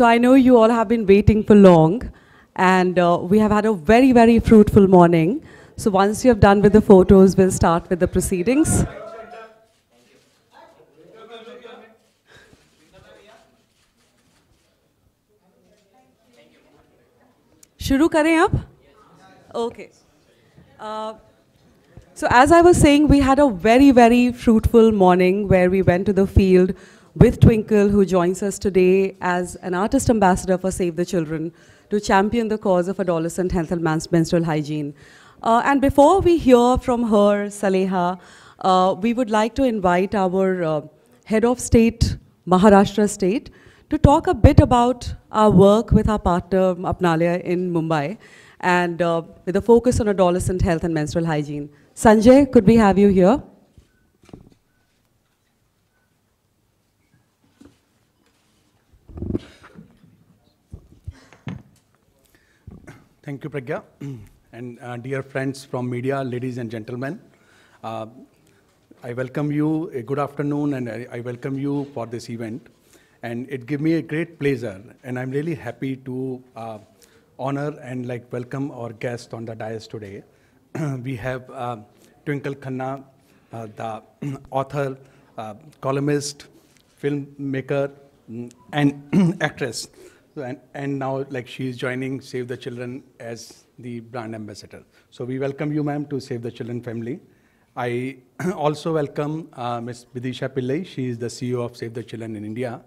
So I know you all have been waiting for long, and uh, we have had a very, very fruitful morning. So once you have done with the photos, we'll start with the proceedings. शुरू करें अब okay uh, So as I was saying, we had a very, very fruitful morning where we went to the field with Twinkle, who joins us today as an artist ambassador for Save the Children to champion the cause of adolescent health and menstrual hygiene. Uh, and before we hear from her, Saleha, uh, we would like to invite our uh, head of state, Maharashtra state, to talk a bit about our work with our partner, Apnalia, in Mumbai, and uh, with a focus on adolescent health and menstrual hygiene. Sanjay, could we have you here? Thank you, Pragya. and uh, dear friends from media, ladies and gentlemen, uh, I welcome you. A good afternoon, and I, I welcome you for this event. And it gives me a great pleasure, and I'm really happy to uh, honor and like welcome our guest on the dais today. we have uh, Twinkle Khanna, uh, the author, uh, columnist, filmmaker, mm, and actress. So, and, and now, like, she is joining Save the Children as the brand ambassador. So we welcome you, ma'am, to Save the Children family. I also welcome uh, Ms. Bidisha Pillai. She is the CEO of Save the Children in India.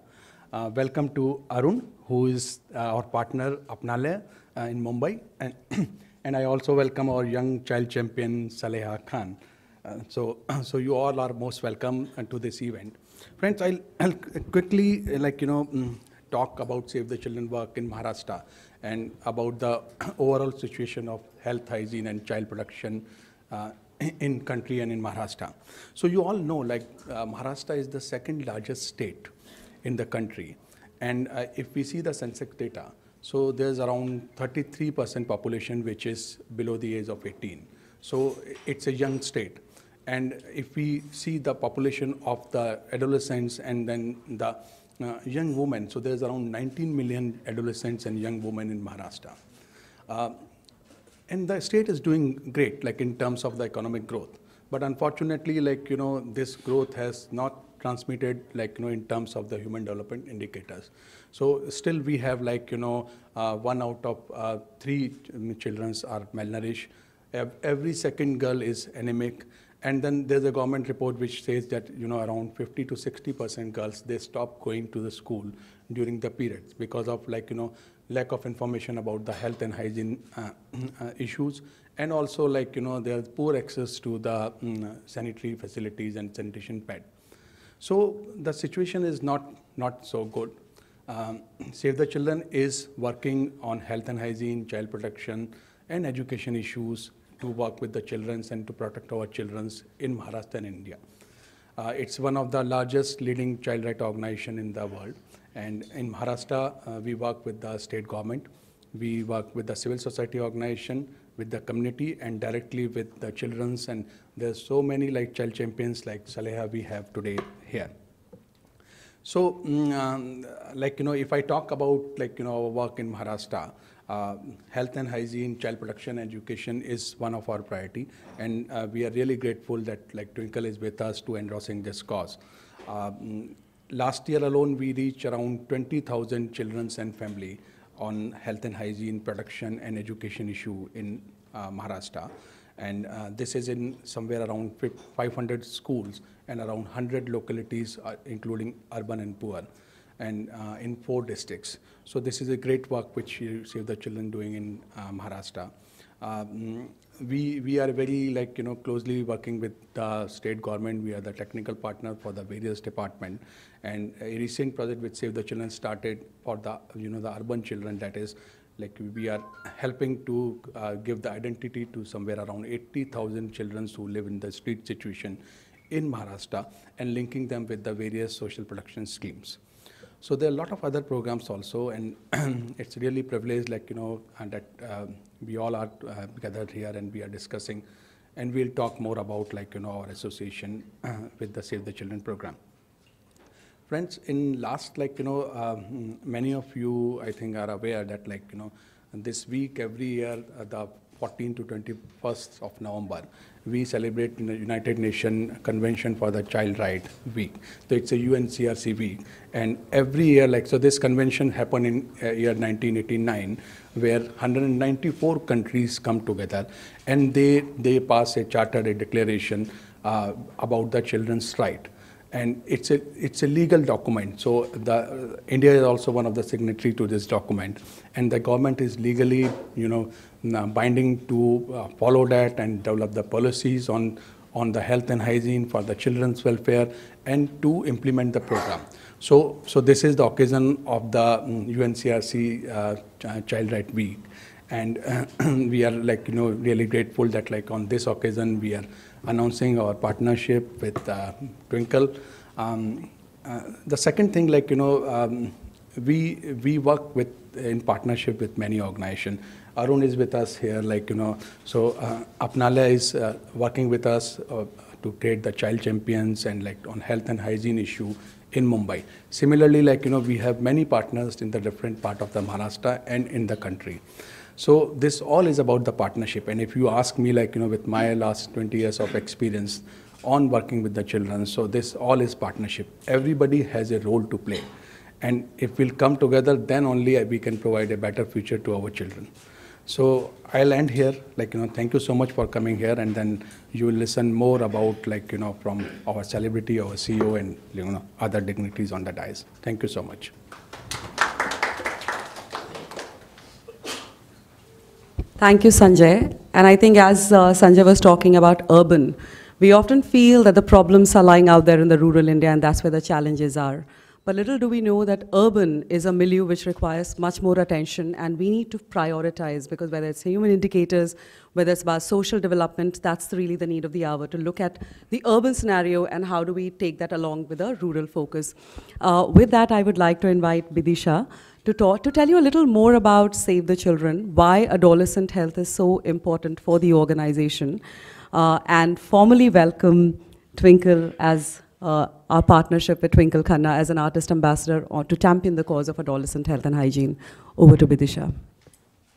Uh, welcome to Arun, who is uh, our partner, Apnale, uh, in Mumbai. And, and I also welcome our young child champion, Saleha Khan. Uh, so, so you all are most welcome uh, to this event. Friends, I'll, I'll quickly, like, you know, mm, talk about Save the Children work in Maharashtra and about the overall situation of health, hygiene, and child production uh, in country and in Maharashtra. So you all know, like uh, Maharashtra is the second largest state in the country, and uh, if we see the census data, so there's around 33% population which is below the age of 18. So it's a young state. And if we see the population of the adolescents and then the uh, young women, so there's around 19 million adolescents and young women in Maharashtra. Uh, and the state is doing great, like in terms of the economic growth. But unfortunately, like, you know, this growth has not transmitted, like, you know, in terms of the human development indicators. So still we have like, you know, uh, one out of uh, three children are malnourished. Every second girl is anemic. And then there's a government report which says that you know around 50 to 60 percent girls they stop going to the school during the periods because of like you know lack of information about the health and hygiene uh, uh, issues and also like you know there's poor access to the um, sanitary facilities and sanitation pad. So the situation is not not so good. Um, Save the Children is working on health and hygiene, child protection, and education issues to work with the children and to protect our children in Maharashtra and India. Uh, it's one of the largest leading child rights organization in the world. And in Maharashtra, uh, we work with the state government, we work with the civil society organization, with the community, and directly with the children's. And there's so many like child champions like Saleha we have today here. So, um, like, you know, if I talk about, like, you know, our work in Maharashtra, uh, health and hygiene, child protection, education is one of our priority. And uh, we are really grateful that, like, Twinkle is with us to endorsing this cause. Uh, mm, last year alone, we reached around 20,000 children and family on health and hygiene, protection, and education issue in uh, Maharashtra. And uh, this is in somewhere around 500 schools and around 100 localities, uh, including urban and poor, and uh, in four districts. So this is a great work which Save the Children doing in uh, Maharashtra. Um, we, we are very like, you know, closely working with the state government. We are the technical partner for the various department. And a recent project which Save the Children started for the, you know, the urban children, that is like we are helping to uh, give the identity to somewhere around 80,000 children who live in the street situation in Maharashtra and linking them with the various social protection schemes. So there are a lot of other programs also, and it's really privileged, like you know, uh, that uh, we all are uh, gathered here and we are discussing, and we'll talk more about like you know our association with the Save the Children program. Friends, in last, like, you know, um, many of you, I think, are aware that, like, you know, this week, every year, uh, the 14th to 21st of November, we celebrate the United Nations Convention for the Child Right Week. So it's a UNCRC week. And every year, like, so this convention happened in uh, year 1989, where 194 countries come together and they, they pass a charter, a declaration uh, about the children's right and it's a it's a legal document. So the, uh, India is also one of the signatory to this document, and the government is legally, you know, binding to uh, follow that and develop the policies on on the health and hygiene for the children's welfare and to implement the program. So, so this is the occasion of the mm, UNCRC uh, Ch Child Right Week, and uh, we are like you know really grateful that like on this occasion we are announcing our partnership with uh, Twinkle. Um, uh, the second thing, like you know, um, we we work with in partnership with many organizations. Arun is with us here, like you know, so uh, Apnala is uh, working with us uh, to create the child champions and like on health and hygiene issue in Mumbai. Similarly, like, you know, we have many partners in the different part of the Maharashtra and in the country. So this all is about the partnership. And if you ask me, like, you know, with my last 20 years of experience on working with the children, so this all is partnership. Everybody has a role to play. And if we'll come together, then only we can provide a better future to our children. So I'll end here. Like, you know, thank you so much for coming here. And then you will listen more about, like, you know, from our celebrity, our CEO, and, you know, other dignitaries on the dais. Thank you so much. Thank you, Sanjay. And I think as uh, Sanjay was talking about urban, we often feel that the problems are lying out there in the rural India, and that's where the challenges are. But little do we know that urban is a milieu which requires much more attention, and we need to prioritize because whether it's human indicators, whether it's about social development, that's really the need of the hour to look at the urban scenario and how do we take that along with a rural focus. Uh, with that, I would like to invite Bidisha to talk to tell you a little more about Save the Children, why adolescent health is so important for the organization, uh, and formally welcome Twinkle as. Uh, our partnership with Twinkle Khanna as an artist ambassador or to champion the cause of adolescent health and hygiene. Over to Bidisha. Can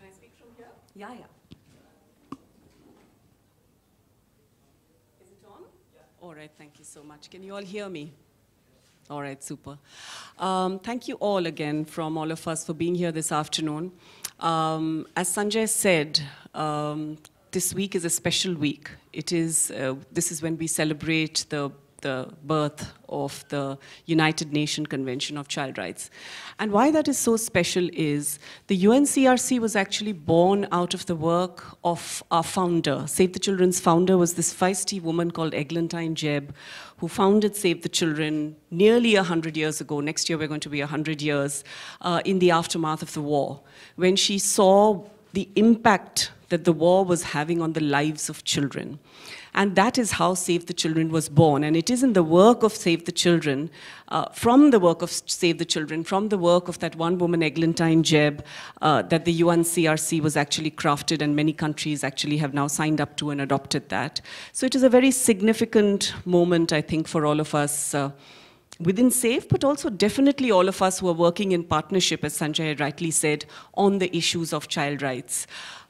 I speak from here? Yeah, yeah. Is it on? Yeah. All right, thank you so much. Can you all hear me? All right, super. Um, thank you all again from all of us for being here this afternoon. Um, as Sanjay said, um, this week is a special week. It is, uh, this is when we celebrate the the birth of the United Nations Convention of Child Rights. And why that is so special is the UNCRC was actually born out of the work of our founder. Save the Children's founder was this feisty woman called Eglantine Jebb, who founded Save the Children nearly 100 years ago. Next year we're going to be 100 years uh, in the aftermath of the war, when she saw the impact that the war was having on the lives of children. And that is how Save the Children was born. And it is in the work of Save the Children, uh, from the work of Save the Children, from the work of that one woman, Eglantine Jeb, uh, that the UNCRC was actually crafted and many countries actually have now signed up to and adopted that. So it is a very significant moment, I think, for all of us uh, within SAFE, but also definitely all of us who are working in partnership, as Sanjay rightly said, on the issues of child rights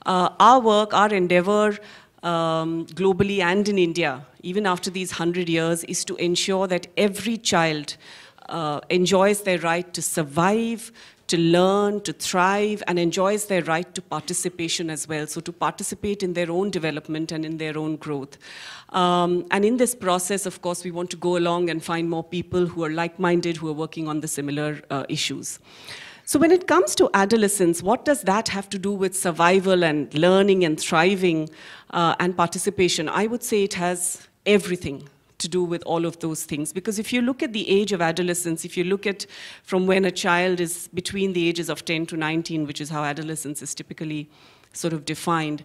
uh, our work, our endeavor um, globally and in India, even after these 100 years, is to ensure that every child uh, enjoys their right to survive, to learn, to thrive, and enjoys their right to participation as well. So to participate in their own development and in their own growth. Um, and in this process, of course, we want to go along and find more people who are like-minded, who are working on the similar uh, issues. So when it comes to adolescence, what does that have to do with survival and learning and thriving uh, and participation? I would say it has everything to do with all of those things. Because if you look at the age of adolescence, if you look at from when a child is between the ages of 10 to 19, which is how adolescence is typically sort of defined,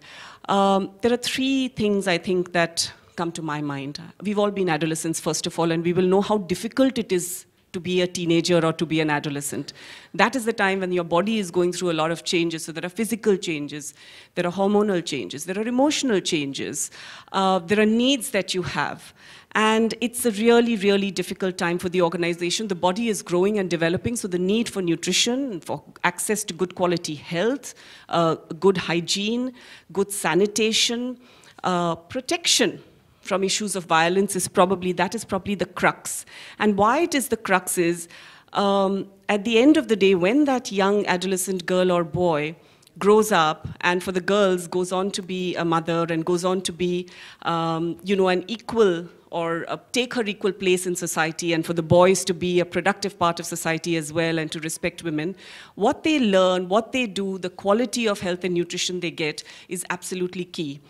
um, there are three things I think that come to my mind. We've all been adolescents, first of all, and we will know how difficult it is to be a teenager or to be an adolescent. That is the time when your body is going through a lot of changes. So there are physical changes, there are hormonal changes, there are emotional changes, uh, there are needs that you have. And it's a really, really difficult time for the organization. The body is growing and developing, so the need for nutrition, for access to good quality health, uh, good hygiene, good sanitation, uh, protection from issues of violence is probably, that is probably the crux. And why it is the crux is, um, at the end of the day, when that young adolescent girl or boy grows up and for the girls goes on to be a mother and goes on to be, um, you know, an equal or uh, take her equal place in society and for the boys to be a productive part of society as well and to respect women, what they learn, what they do, the quality of health and nutrition they get is absolutely key.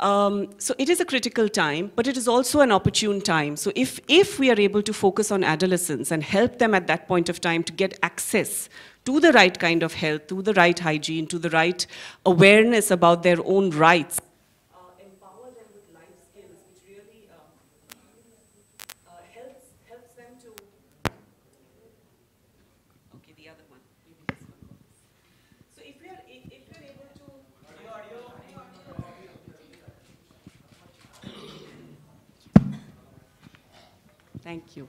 Um, so it is a critical time, but it is also an opportune time. So if, if we are able to focus on adolescents and help them at that point of time to get access to the right kind of health, to the right hygiene, to the right awareness about their own rights, Thank you.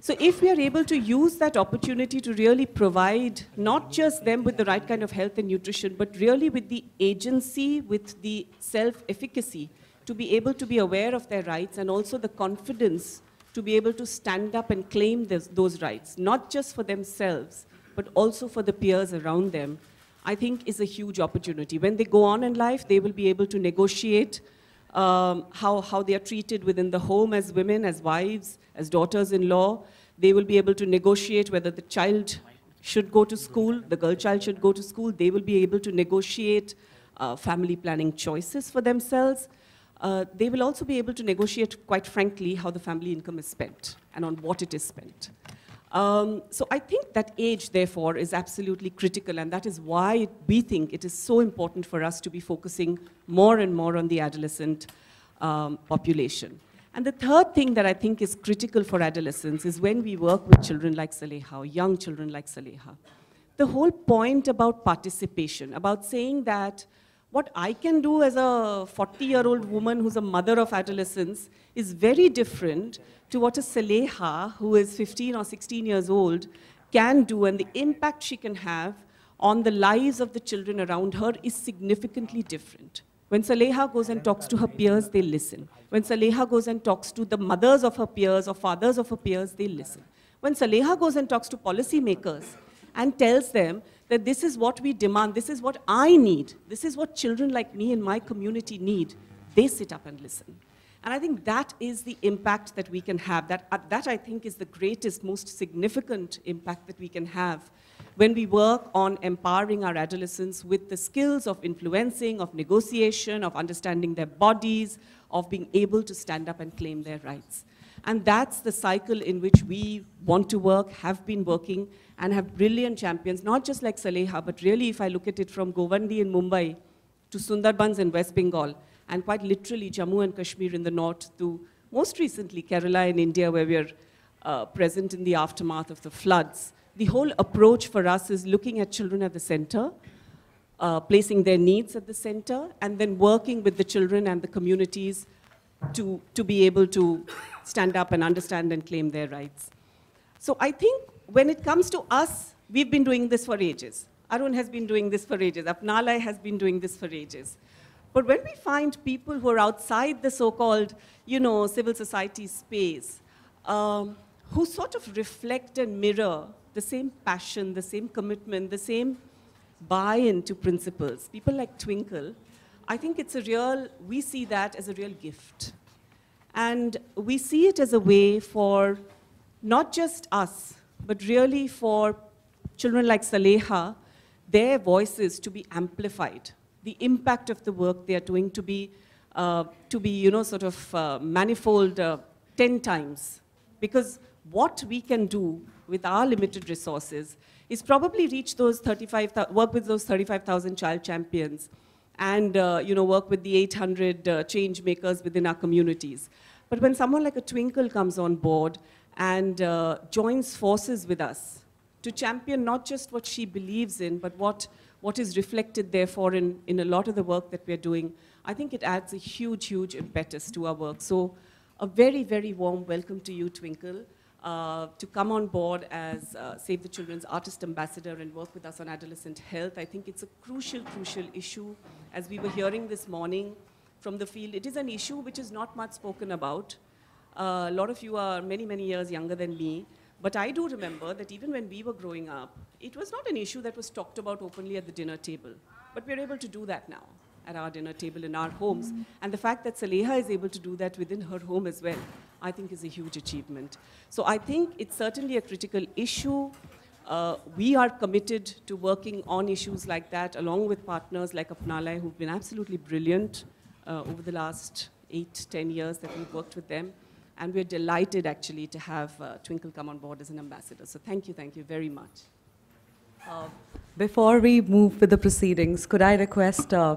So if we are able to use that opportunity to really provide not just them with the right kind of health and nutrition, but really with the agency, with the self-efficacy, to be able to be aware of their rights and also the confidence to be able to stand up and claim this, those rights, not just for themselves, but also for the peers around them, I think is a huge opportunity. When they go on in life, they will be able to negotiate um, how, how they are treated within the home as women, as wives, as daughters-in-law. They will be able to negotiate whether the child should go to school, the girl child should go to school. They will be able to negotiate uh, family planning choices for themselves. Uh, they will also be able to negotiate, quite frankly, how the family income is spent and on what it is spent. Um, so I think that age, therefore, is absolutely critical, and that is why we think it is so important for us to be focusing more and more on the adolescent um, population. And the third thing that I think is critical for adolescents is when we work with children like Saleha, young children like Saleha, the whole point about participation, about saying that what I can do as a 40 year old woman who's a mother of adolescents is very different to what a Saleha who is 15 or 16 years old can do and the impact she can have on the lives of the children around her is significantly different. When Saleha goes and talks to her peers, they listen. When Saleha goes and talks to the mothers of her peers or fathers of her peers, they listen. When Saleha goes and talks to policymakers and tells them that this is what we demand, this is what I need, this is what children like me in my community need, they sit up and listen. And I think that is the impact that we can have. That, uh, that I think is the greatest, most significant impact that we can have when we work on empowering our adolescents with the skills of influencing, of negotiation, of understanding their bodies, of being able to stand up and claim their rights. And that's the cycle in which we want to work, have been working, and have brilliant champions, not just like Saleha, but really if I look at it from Govandi in Mumbai to Sundarbans in West Bengal, and quite literally Jammu and Kashmir in the north to most recently Kerala in India where we're uh, present in the aftermath of the floods. The whole approach for us is looking at children at the center, uh, placing their needs at the center, and then working with the children and the communities to, to be able to stand up and understand and claim their rights. So I think when it comes to us, we've been doing this for ages. Arun has been doing this for ages. Apnalai has been doing this for ages. But when we find people who are outside the so-called, you know, civil society space, um, who sort of reflect and mirror the same passion, the same commitment, the same buy-in to principles, people like Twinkle, I think it's a real, we see that as a real gift. And we see it as a way for not just us, but really for children like Saleha, their voices to be amplified, the impact of the work they are doing to be, uh, to be you know, sort of uh, manifold uh, 10 times. Because what we can do with our limited resources is probably reach those 35, work with those 35,000 child champions, and uh, you know, work with the 800 uh, change makers within our communities. But when someone like a Twinkle comes on board and uh, joins forces with us to champion not just what she believes in, but what, what is reflected, therefore, in, in a lot of the work that we're doing, I think it adds a huge, huge impetus to our work. So a very, very warm welcome to you, Twinkle. Uh, to come on board as uh, Save the Children's Artist Ambassador and work with us on adolescent health. I think it's a crucial, crucial issue. As we were hearing this morning from the field, it is an issue which is not much spoken about. Uh, a lot of you are many, many years younger than me, but I do remember that even when we were growing up, it was not an issue that was talked about openly at the dinner table. But we're able to do that now at our dinner table in our homes. Mm -hmm. And the fact that Saleha is able to do that within her home as well, I think is a huge achievement. So I think it's certainly a critical issue. Uh, we are committed to working on issues like that, along with partners like Apnalai, who've been absolutely brilliant uh, over the last eight, ten years that we've worked with them. And we're delighted, actually, to have uh, Twinkle come on board as an ambassador. So thank you, thank you very much. Um, before we move with the proceedings, could I request, uh,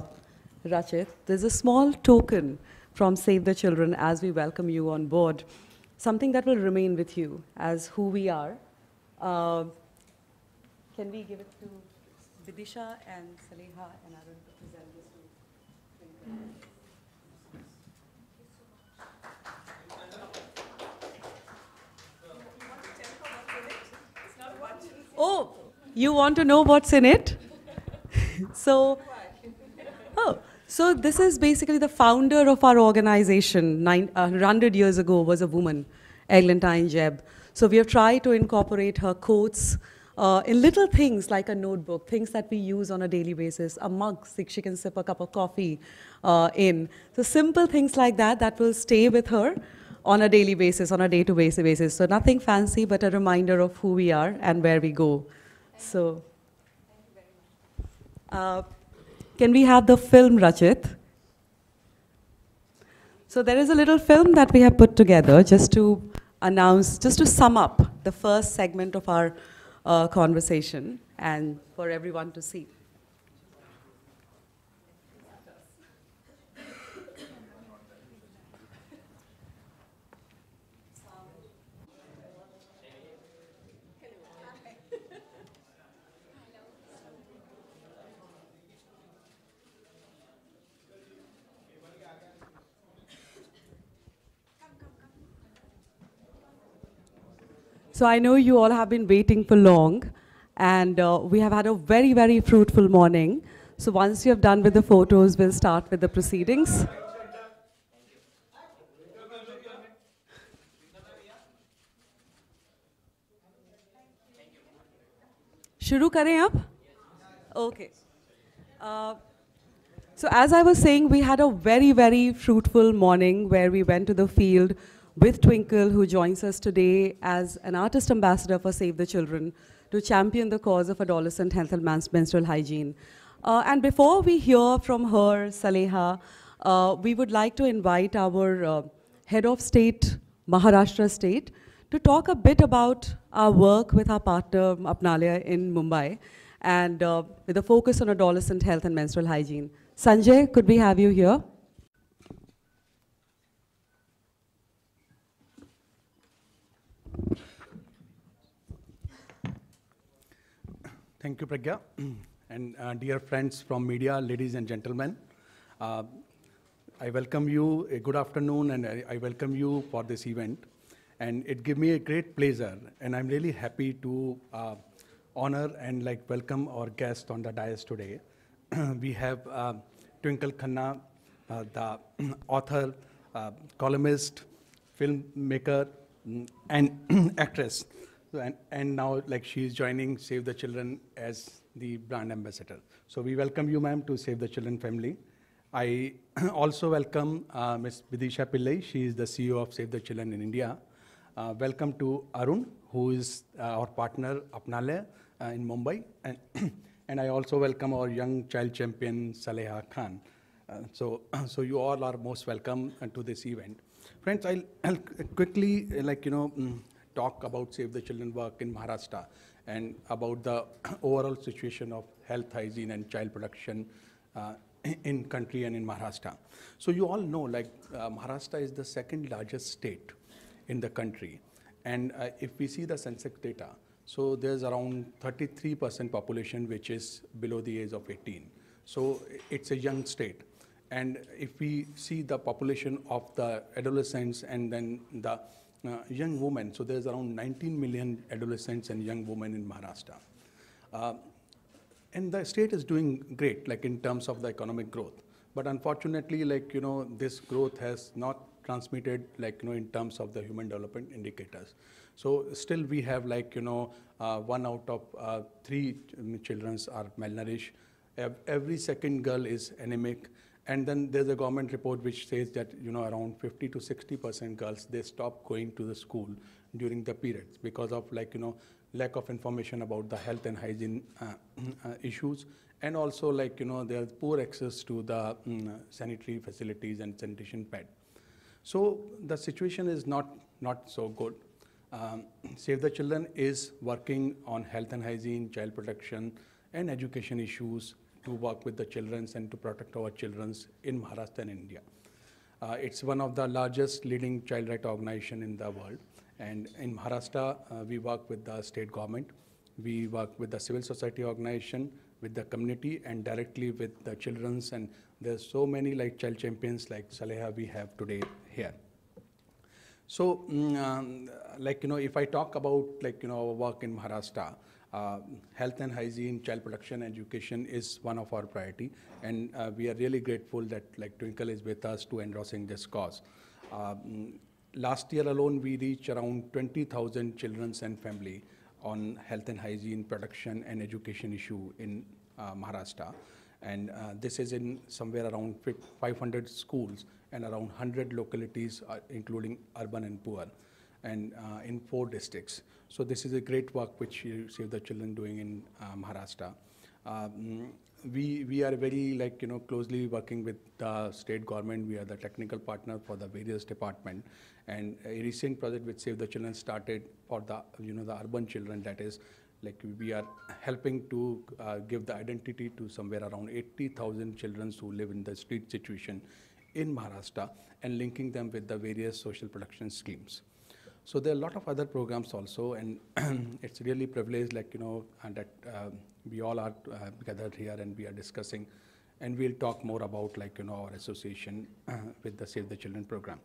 Rachit, there's a small token from Save the Children as we welcome you on board, something that will remain with you as who we are. Uh, can we give it to Vidisha and Saleha and Arun to present this to Oh, you want to know what's in it? so so this is basically the founder of our organization, 100 uh, years ago, was a woman, Eglantine Jeb. So we have tried to incorporate her quotes uh, in little things like a notebook, things that we use on a daily basis, a mug that she can sip a cup of coffee uh, in. So simple things like that that will stay with her on a daily basis, on a day-to-day basis. So nothing fancy, but a reminder of who we are and where we go. so. Thank you very much. Can we have the film, Rajit? So there is a little film that we have put together just to announce, just to sum up the first segment of our uh, conversation and for everyone to see. So I know you all have been waiting for long, and uh, we have had a very, very fruitful morning. So once you have done with the photos, we'll start with the proceedings. Shuru करें आप Okay. Uh, so as I was saying, we had a very, very fruitful morning where we went to the field, with Twinkle, who joins us today as an artist ambassador for Save the Children to champion the cause of adolescent health and menstrual hygiene. Uh, and before we hear from her, Saleha, uh, we would like to invite our uh, head of state, Maharashtra state, to talk a bit about our work with our partner Apnalia in Mumbai and uh, with a focus on adolescent health and menstrual hygiene. Sanjay, could we have you here? Thank you, Pragya. and uh, dear friends from media, ladies and gentlemen, uh, I welcome you. good afternoon, and I, I, welcome you for this event. And it gave me a great pleasure, and I'm really happy to uh, honor and like welcome our guest on the dais today. we have uh, Twinkle Khanna, uh, the author, columnist, filmmaker, mm, and actress. So, and, and now, like, she's joining Save the Children as the brand ambassador. So we welcome you, ma'am, to Save the Children family. I also welcome uh, Ms. Bidisha Pillai. She is the CEO of Save the Children in India. Uh, welcome to Arun, who is uh, our partner, Apnale, uh, in Mumbai. And, and I also welcome our young child champion, Saleha Khan. Uh, so, so you all are most welcome uh, to this event. Friends, I'll, I'll quickly, like, you know, mm, talk about Save the Children work in Maharashtra and about the overall situation of health, hygiene, and child protection uh, in country and in Maharashtra. So you all know, like uh, Maharashtra is the second largest state in the country, and uh, if we see the census data, so there's around 33% population which is below the age of 18. So it's a young state. And if we see the population of the adolescents and then the uh, young women, so there's around 19 million adolescents and young women in Maharashtra. Uh, and the state is doing great, like in terms of the economic growth. But unfortunately, like, you know, this growth has not transmitted, like, you know, in terms of the human development indicators. So still we have like, you know, uh, one out of uh, three children are malnourished. Every second girl is anemic. And then there's a government report which says that you know around 50 to 60 percent girls they stop going to the school during the periods because of like you know lack of information about the health and hygiene uh, uh issues and also like you know there's poor access to the um, sanitary facilities and sanitation pad. So the situation is not not so good. Um, Save the Children is working on health and hygiene, child protection, and education issues to work with the children's and to protect our children's in Maharashtra and India. Uh, it's one of the largest leading child right organization in the world. And in Maharashtra, uh, we work with the state government, we work with the civil society organization, with the community, and directly with the children's. And there's so many like child champions like Saleha we have today here. So, mm, um, like you know, if I talk about like you know our work in Maharashtra, uh, health and hygiene, child protection, education is one of our priority, and uh, we are really grateful that like Twinkle is with us to endorsing this cause. Um, last year alone, we reached around 20,000 children and family on health and hygiene, protection, and education issue in uh, Maharashtra, and uh, this is in somewhere around 500 schools and around 100 localities, uh, including urban and poor and uh, in four districts. So this is a great work which Save the Children doing in uh, Maharashtra. Um, we, we are very like you know closely working with the state government. We are the technical partner for the various department, and a recent project which Save the Children started for the you know the urban children that is like we are helping to uh, give the identity to somewhere around 80,000 children who live in the street situation in Maharashtra and linking them with the various social protection schemes. So there are a lot of other programs also, and it's really privileged, like you know, uh, that uh, we all are uh, gathered here and we are discussing, and we'll talk more about like you know our association with the Save the Children program.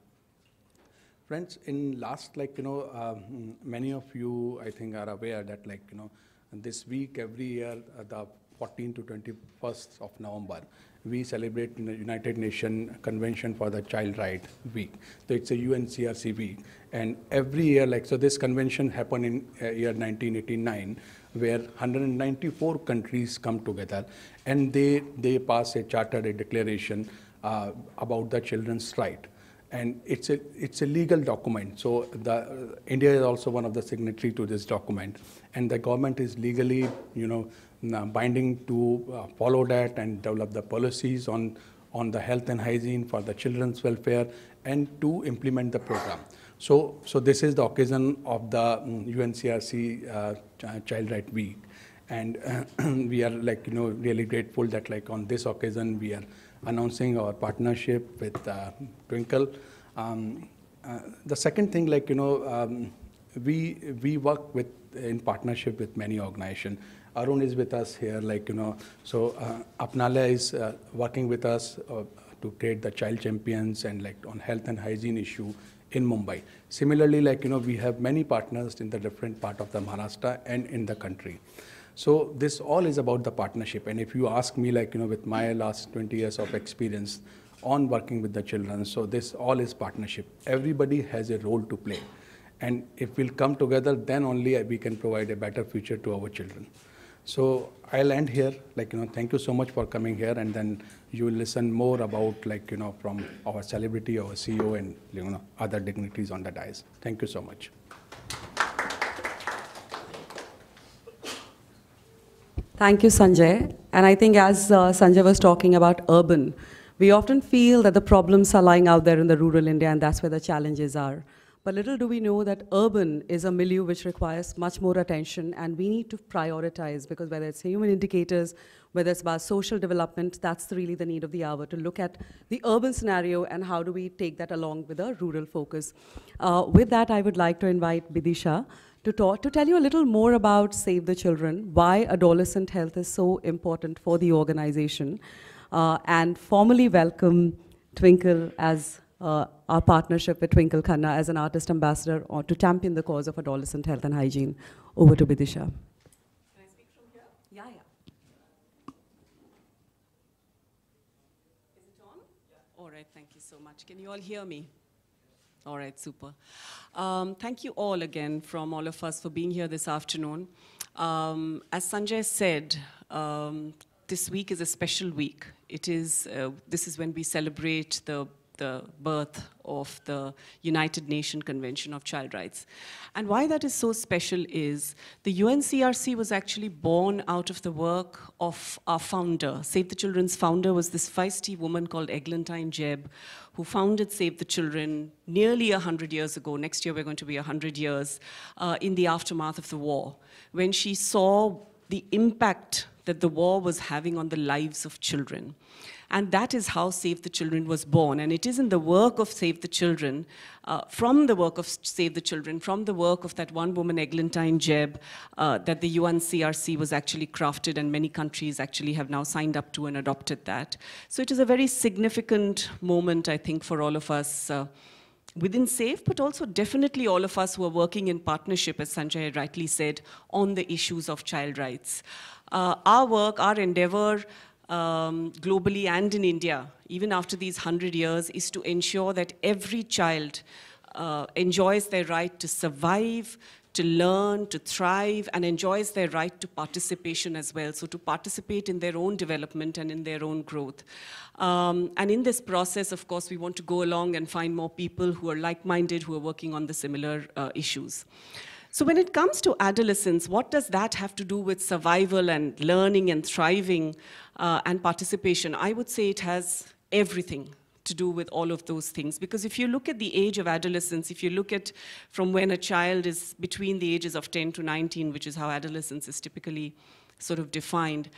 Friends, in last like you know, um, many of you I think are aware that like you know, this week every year uh, the 14 to 21st of November, we celebrate United Nations Convention for the Child Right Week. So it's a UNCRC week. And every year, like, so this convention happened in uh, year 1989, where 194 countries come together and they, they pass a charter, a declaration uh, about the children's right and it's a it's a legal document. So the uh, India is also one of the signatory to this document, and the government is legally, you know, uh, binding to uh, follow that and develop the policies on, on the health and hygiene for the children's welfare and to implement the program. So, so this is the occasion of the UNCRC um, uh, Ch Child Right Week and uh, we are like you know really grateful that like on this occasion we are announcing our partnership with uh, Twinkle. Um, uh, the second thing like you know um, we we work with in partnership with many organizations. Arun is with us here, like, you know, so uh, Apnala is uh, working with us uh, to create the child champions and like on health and hygiene issue in Mumbai. Similarly, like, you know, we have many partners in the different part of the Maharashtra and in the country. So this all is about the partnership. And if you ask me, like, you know, with my last 20 years of experience on working with the children, so this all is partnership. Everybody has a role to play. And if we'll come together, then only we can provide a better future to our children. So I'll end here. Like, you know, thank you so much for coming here. And then you will listen more about, like, you know, from our celebrity, our CEO, and, you know, other dignitaries on the dais. Thank you so much. Thank you, Sanjay. And I think as uh, Sanjay was talking about urban, we often feel that the problems are lying out there in the rural India, and that's where the challenges are. But little do we know that urban is a milieu which requires much more attention, and we need to prioritize because whether it's human indicators, whether it's about social development, that's really the need of the hour to look at the urban scenario and how do we take that along with a rural focus. Uh, with that, I would like to invite Bidisha to talk to tell you a little more about Save the Children, why adolescent health is so important for the organization, uh, and formally welcome Twinkle as uh, our partnership with Twinkle Khanna as an artist ambassador or to champion the cause of adolescent health and hygiene. Over to Bidisha. Can I speak from here? Yeah, yeah. yeah. All right, thank you so much. Can you all hear me? All right, super. Um, thank you all again from all of us for being here this afternoon. Um, as Sanjay said, um, this week is a special week. It is, uh, this is when we celebrate the the birth of the United Nations Convention of Child Rights. And why that is so special is the UNCRC was actually born out of the work of our founder. Save the Children's founder was this feisty woman called Eglantine Jebb, who founded Save the Children nearly 100 years ago. Next year we're going to be 100 years uh, in the aftermath of the war, when she saw the impact that the war was having on the lives of children. And that is how Save the Children was born. And it is in the work of Save the Children, uh, from the work of Save the Children, from the work of that one woman, Eglantine Jeb, uh, that the UNCRC was actually crafted and many countries actually have now signed up to and adopted that. So it is a very significant moment, I think, for all of us uh, within SAFE, but also definitely all of us who are working in partnership, as Sanjay rightly said, on the issues of child rights. Uh, our work, our endeavor um, globally and in India, even after these 100 years, is to ensure that every child uh, enjoys their right to survive, to learn, to thrive, and enjoys their right to participation as well. So to participate in their own development and in their own growth. Um, and in this process, of course, we want to go along and find more people who are like-minded, who are working on the similar uh, issues. So when it comes to adolescence, what does that have to do with survival and learning and thriving uh, and participation? I would say it has everything to do with all of those things. Because if you look at the age of adolescence, if you look at from when a child is between the ages of 10 to 19, which is how adolescence is typically sort of defined,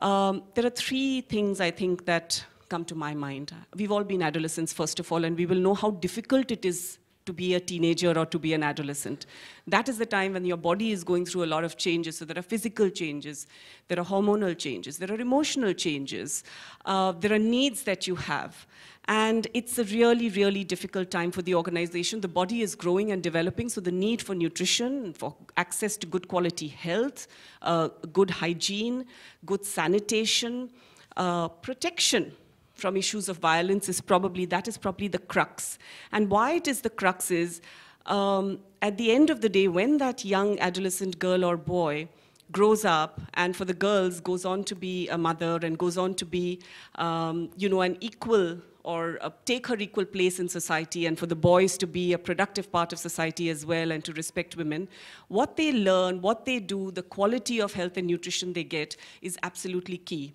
um, there are three things I think that come to my mind. We've all been adolescents, first of all, and we will know how difficult it is to be a teenager or to be an adolescent. That is the time when your body is going through a lot of changes. So there are physical changes, there are hormonal changes, there are emotional changes, uh, there are needs that you have. And it's a really, really difficult time for the organization. The body is growing and developing, so the need for nutrition, for access to good quality health, uh, good hygiene, good sanitation, uh, protection from issues of violence is probably, that is probably the crux. And why it is the crux is, um, at the end of the day, when that young adolescent girl or boy grows up and for the girls goes on to be a mother and goes on to be, um, you know, an equal or uh, take her equal place in society and for the boys to be a productive part of society as well and to respect women, what they learn, what they do, the quality of health and nutrition they get is absolutely key.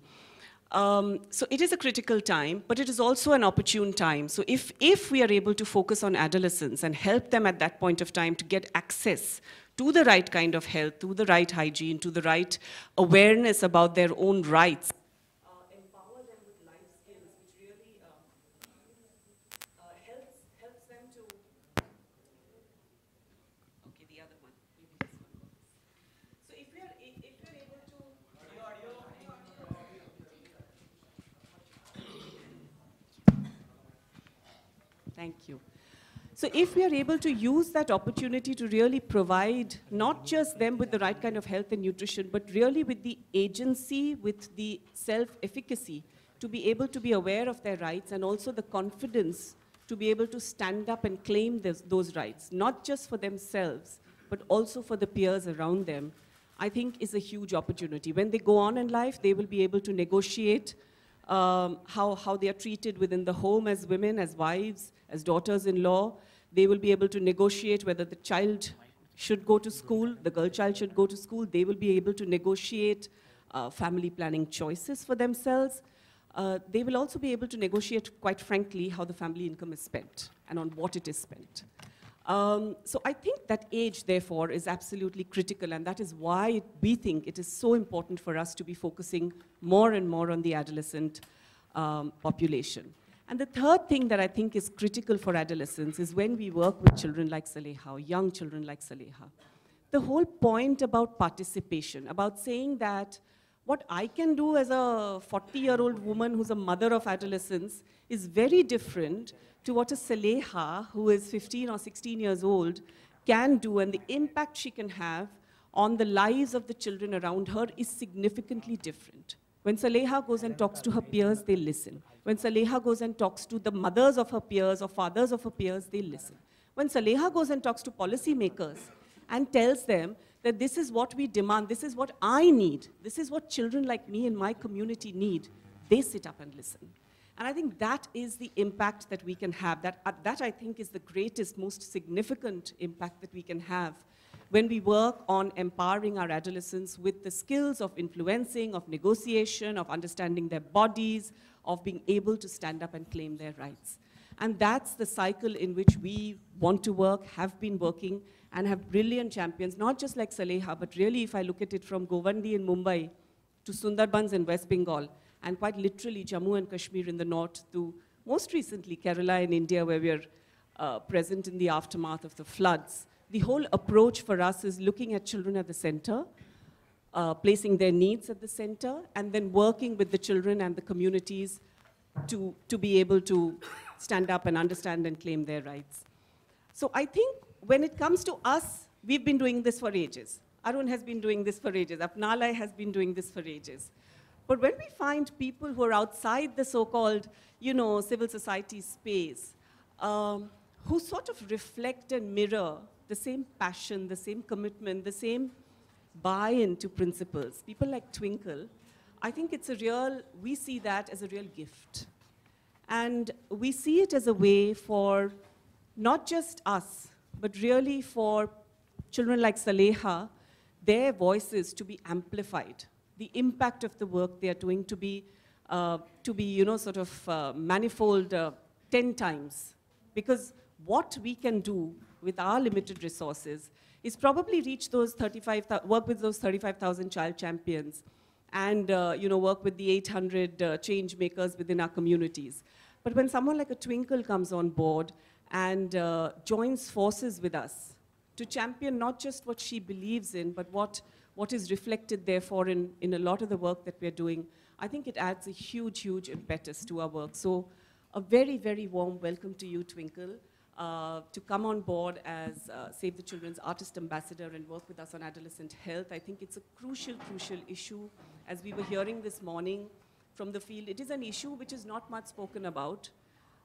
Um, so it is a critical time, but it is also an opportune time. So if, if we are able to focus on adolescents and help them at that point of time to get access to the right kind of health, to the right hygiene, to the right awareness about their own rights, uh, empower them with life skills, which really um, uh, helps, helps them to... Okay, the other one. So if we are, if we are able Thank you. So if we are able to use that opportunity to really provide not just them with the right kind of health and nutrition, but really with the agency, with the self-efficacy, to be able to be aware of their rights and also the confidence to be able to stand up and claim this, those rights, not just for themselves, but also for the peers around them, I think is a huge opportunity. When they go on in life, they will be able to negotiate um, how, how they are treated within the home as women, as wives, as daughters-in-law. They will be able to negotiate whether the child should go to school, the girl child should go to school. They will be able to negotiate uh, family planning choices for themselves. Uh, they will also be able to negotiate, quite frankly, how the family income is spent and on what it is spent. Um, so I think that age, therefore, is absolutely critical, and that is why we think it is so important for us to be focusing more and more on the adolescent um, population. And the third thing that I think is critical for adolescents is when we work with children like Saleha, young children like Saleha, the whole point about participation, about saying that what I can do as a 40-year-old woman who's a mother of adolescents is very different to what a Saleha, who is 15 or 16 years old, can do and the impact she can have on the lives of the children around her is significantly different. When Saleha goes and talks to her peers, they listen. When Saleha goes and talks to the mothers of her peers or fathers of her peers, they listen. When Saleha goes and talks to policymakers and tells them that this is what we demand, this is what I need, this is what children like me in my community need, they sit up and listen. And I think that is the impact that we can have. That, uh, that I think is the greatest, most significant impact that we can have when we work on empowering our adolescents with the skills of influencing, of negotiation, of understanding their bodies, of being able to stand up and claim their rights. And that's the cycle in which we want to work, have been working, and have brilliant champions, not just like Saleha, but really if I look at it from Govandi in Mumbai to Sundarbans in West Bengal, and quite literally Jammu and Kashmir in the north to most recently Kerala in India, where we are uh, present in the aftermath of the floods. The whole approach for us is looking at children at the center, uh, placing their needs at the center, and then working with the children and the communities to, to be able to stand up and understand and claim their rights. So I think when it comes to us, we've been doing this for ages. Arun has been doing this for ages. Apnalai has been doing this for ages. But when we find people who are outside the so-called, you know, civil society space, um, who sort of reflect and mirror the same passion, the same commitment, the same buy-in to principles, people like Twinkle, I think it's a real, we see that as a real gift. And we see it as a way for not just us, but really for children like Saleha, their voices to be amplified the impact of the work they are doing to be, uh, to be you know, sort of uh, manifold uh, 10 times. Because what we can do with our limited resources is probably reach those 35, work with those 35,000 child champions and uh, you know, work with the 800 uh, change makers within our communities. But when someone like a Twinkle comes on board and uh, joins forces with us to champion not just what she believes in, but what what is reflected, therefore, in, in a lot of the work that we're doing, I think it adds a huge, huge impetus to our work. So a very, very warm welcome to you, Twinkle, uh, to come on board as uh, Save the Children's Artist Ambassador and work with us on adolescent health. I think it's a crucial, crucial issue. As we were hearing this morning from the field, it is an issue which is not much spoken about.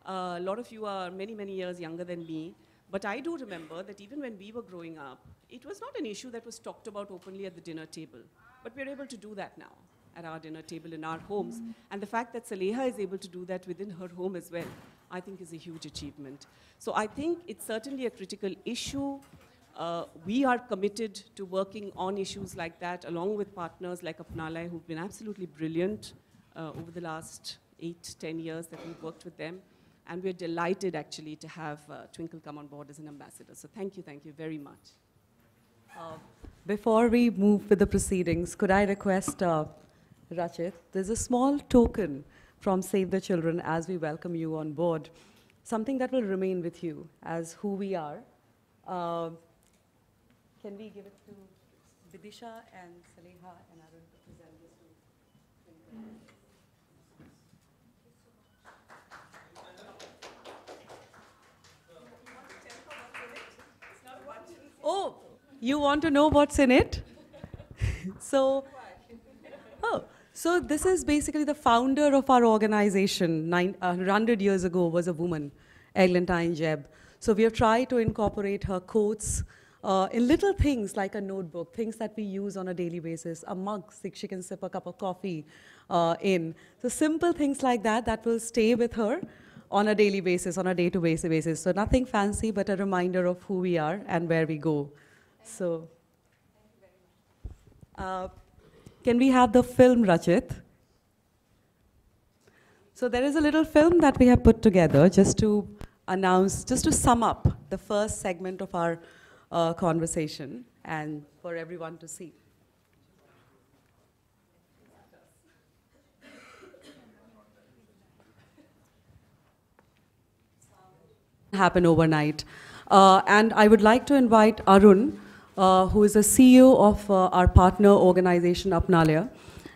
Uh, a lot of you are many, many years younger than me. But I do remember that even when we were growing up, it was not an issue that was talked about openly at the dinner table. But we're able to do that now at our dinner table in our homes. And the fact that Saleha is able to do that within her home as well, I think is a huge achievement. So I think it's certainly a critical issue. Uh, we are committed to working on issues like that, along with partners like Apnalai, who've been absolutely brilliant uh, over the last eight, ten years that we've worked with them. And we're delighted, actually, to have uh, Twinkle come on board as an ambassador. So thank you, thank you very much. Uh, before we move with the proceedings, could I request uh, Rachit, there's a small token from Save the Children as we welcome you on board, something that will remain with you as who we are. Uh, can we give it to Vidisha and Saleha Oh, you want to know what's in it? so, oh, so this is basically the founder of our organization, nine, 100 years ago, was a woman, Eglantine Jeb. So we have tried to incorporate her quotes uh, in little things like a notebook, things that we use on a daily basis, a mug she can sip a cup of coffee uh, in. So simple things like that that will stay with her on a daily basis, on a day to day basis. So nothing fancy, but a reminder of who we are and where we go. So, uh, can we have the film, Rajit? So there is a little film that we have put together just to announce, just to sum up the first segment of our uh, conversation and for everyone to see. happen overnight. Uh, and I would like to invite Arun, uh, who is a CEO of uh, our partner organization Apnalaya.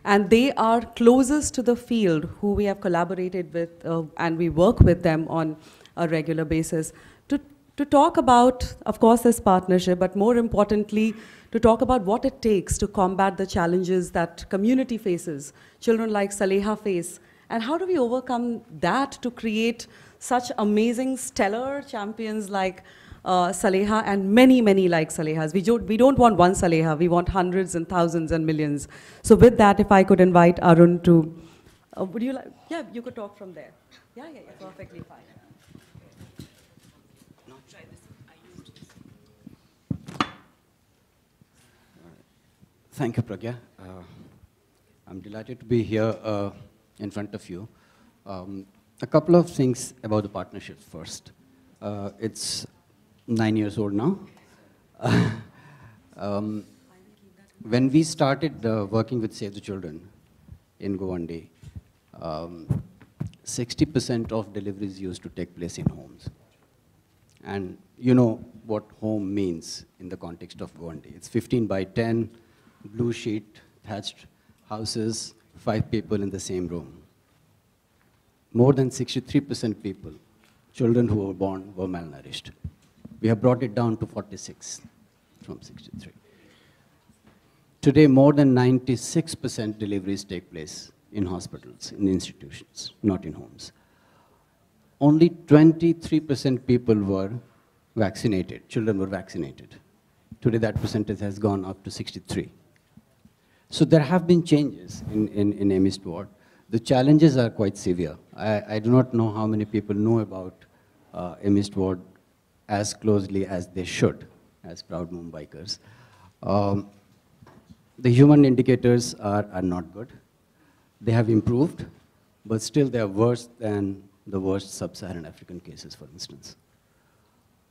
And they are closest to the field who we have collaborated with uh, and we work with them on a regular basis to, to talk about, of course, this partnership, but more importantly, to talk about what it takes to combat the challenges that community faces, children like Saleha face, and how do we overcome that to create such amazing stellar champions like uh, Saleha and many, many like Salehas. We, do, we don't want one Saleha, we want hundreds and thousands and millions. So with that, if I could invite Arun to, uh, would you like, yeah, you could talk from there. Yeah, yeah, yeah, perfectly fine. Thank you, Pragya. Uh, I'm delighted to be here uh, in front of you. Um, a couple of things about the partnership first. Uh, it's nine years old now. um, when we started uh, working with Save the Children in Govandi, 60% um, of deliveries used to take place in homes. And you know what home means in the context of Govandi. It's 15 by 10, blue sheet, thatched houses, five people in the same room more than 63% people, children who were born, were malnourished. We have brought it down to 46 from 63. Today, more than 96% deliveries take place in hospitals, in institutions, not in homes. Only 23% people were vaccinated, children were vaccinated. Today, that percentage has gone up to 63. So there have been changes in, in, in ME the challenges are quite severe. I, I, do not know how many people know about uh, ward as closely as they should, as proud Mumbaikers. Um, the human indicators are, are not good. They have improved, but still they are worse than the worst sub-Saharan African cases, for instance.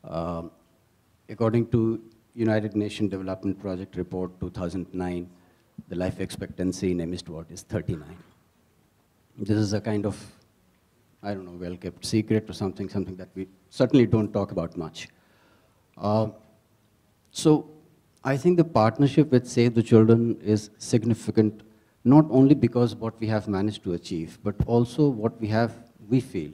Um, according to United Nations Development Project report 2009, the life expectancy in MIST ward is 39 this is a kind of, I don't know, well-kept secret or something, something that we certainly don't talk about much. Uh, so I think the partnership with Save the Children is significant, not only because what we have managed to achieve, but also what we have, we feel,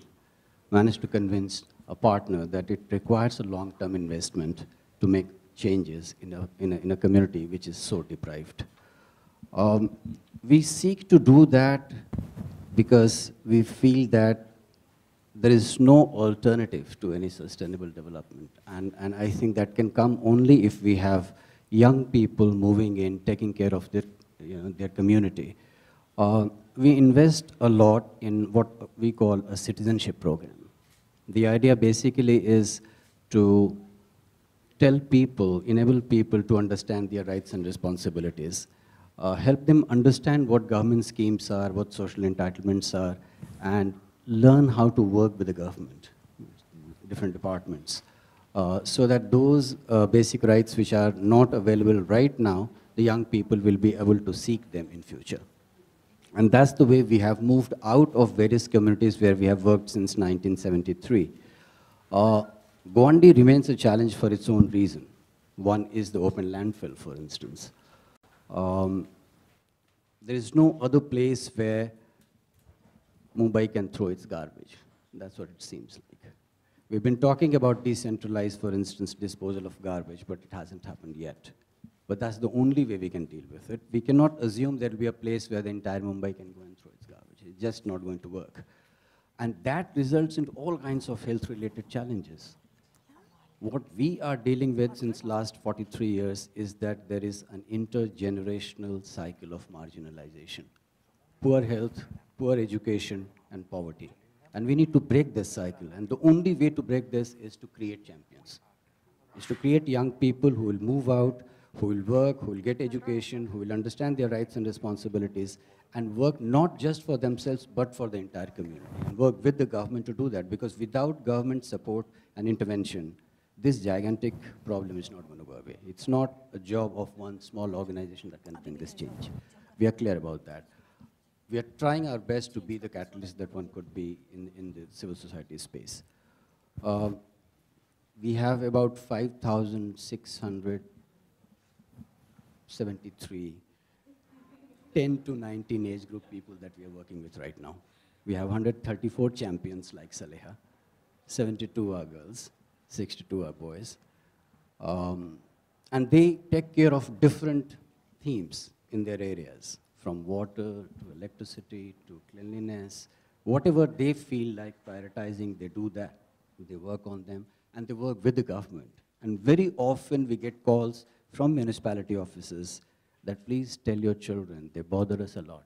managed to convince a partner that it requires a long-term investment to make changes in a, in a, in a community which is so deprived. Um, we seek to do that because we feel that there is no alternative to any sustainable development. And, and I think that can come only if we have young people moving in, taking care of their, you know, their community. Uh, we invest a lot in what we call a citizenship program. The idea basically is to tell people, enable people to understand their rights and responsibilities uh, help them understand what government schemes are, what social entitlements are, and learn how to work with the government, different departments, uh, so that those uh, basic rights which are not available right now, the young people will be able to seek them in future. And that's the way we have moved out of various communities where we have worked since 1973. Uh, Gwandi remains a challenge for its own reason. One is the open landfill, for instance. Um, there is no other place where Mumbai can throw its garbage. That's what it seems like. We've been talking about decentralized, for instance, disposal of garbage, but it hasn't happened yet. But that's the only way we can deal with it. We cannot assume there'll be a place where the entire Mumbai can go and throw its garbage. It's just not going to work. And that results into all kinds of health-related challenges. What we are dealing with since last 43 years is that there is an intergenerational cycle of marginalization. Poor health, poor education, and poverty. And we need to break this cycle. And the only way to break this is to create champions. Is to create young people who will move out, who will work, who will get education, who will understand their rights and responsibilities, and work not just for themselves, but for the entire community. And work with the government to do that, because without government support and intervention, this gigantic problem is not going to go away. It's not a job of one small organization that can bring this change. We are clear about that. We are trying our best to be the catalyst that one could be in, in the civil society space. Um, we have about 5,673 10 to 19 age group people that we are working with right now. We have 134 champions like Saleha, 72 are girls, 62 are boys. Um, and they take care of different themes in their areas, from water to electricity to cleanliness. Whatever they feel like prioritizing, they do that. They work on them, and they work with the government. And very often we get calls from municipality offices that please tell your children, they bother us a lot.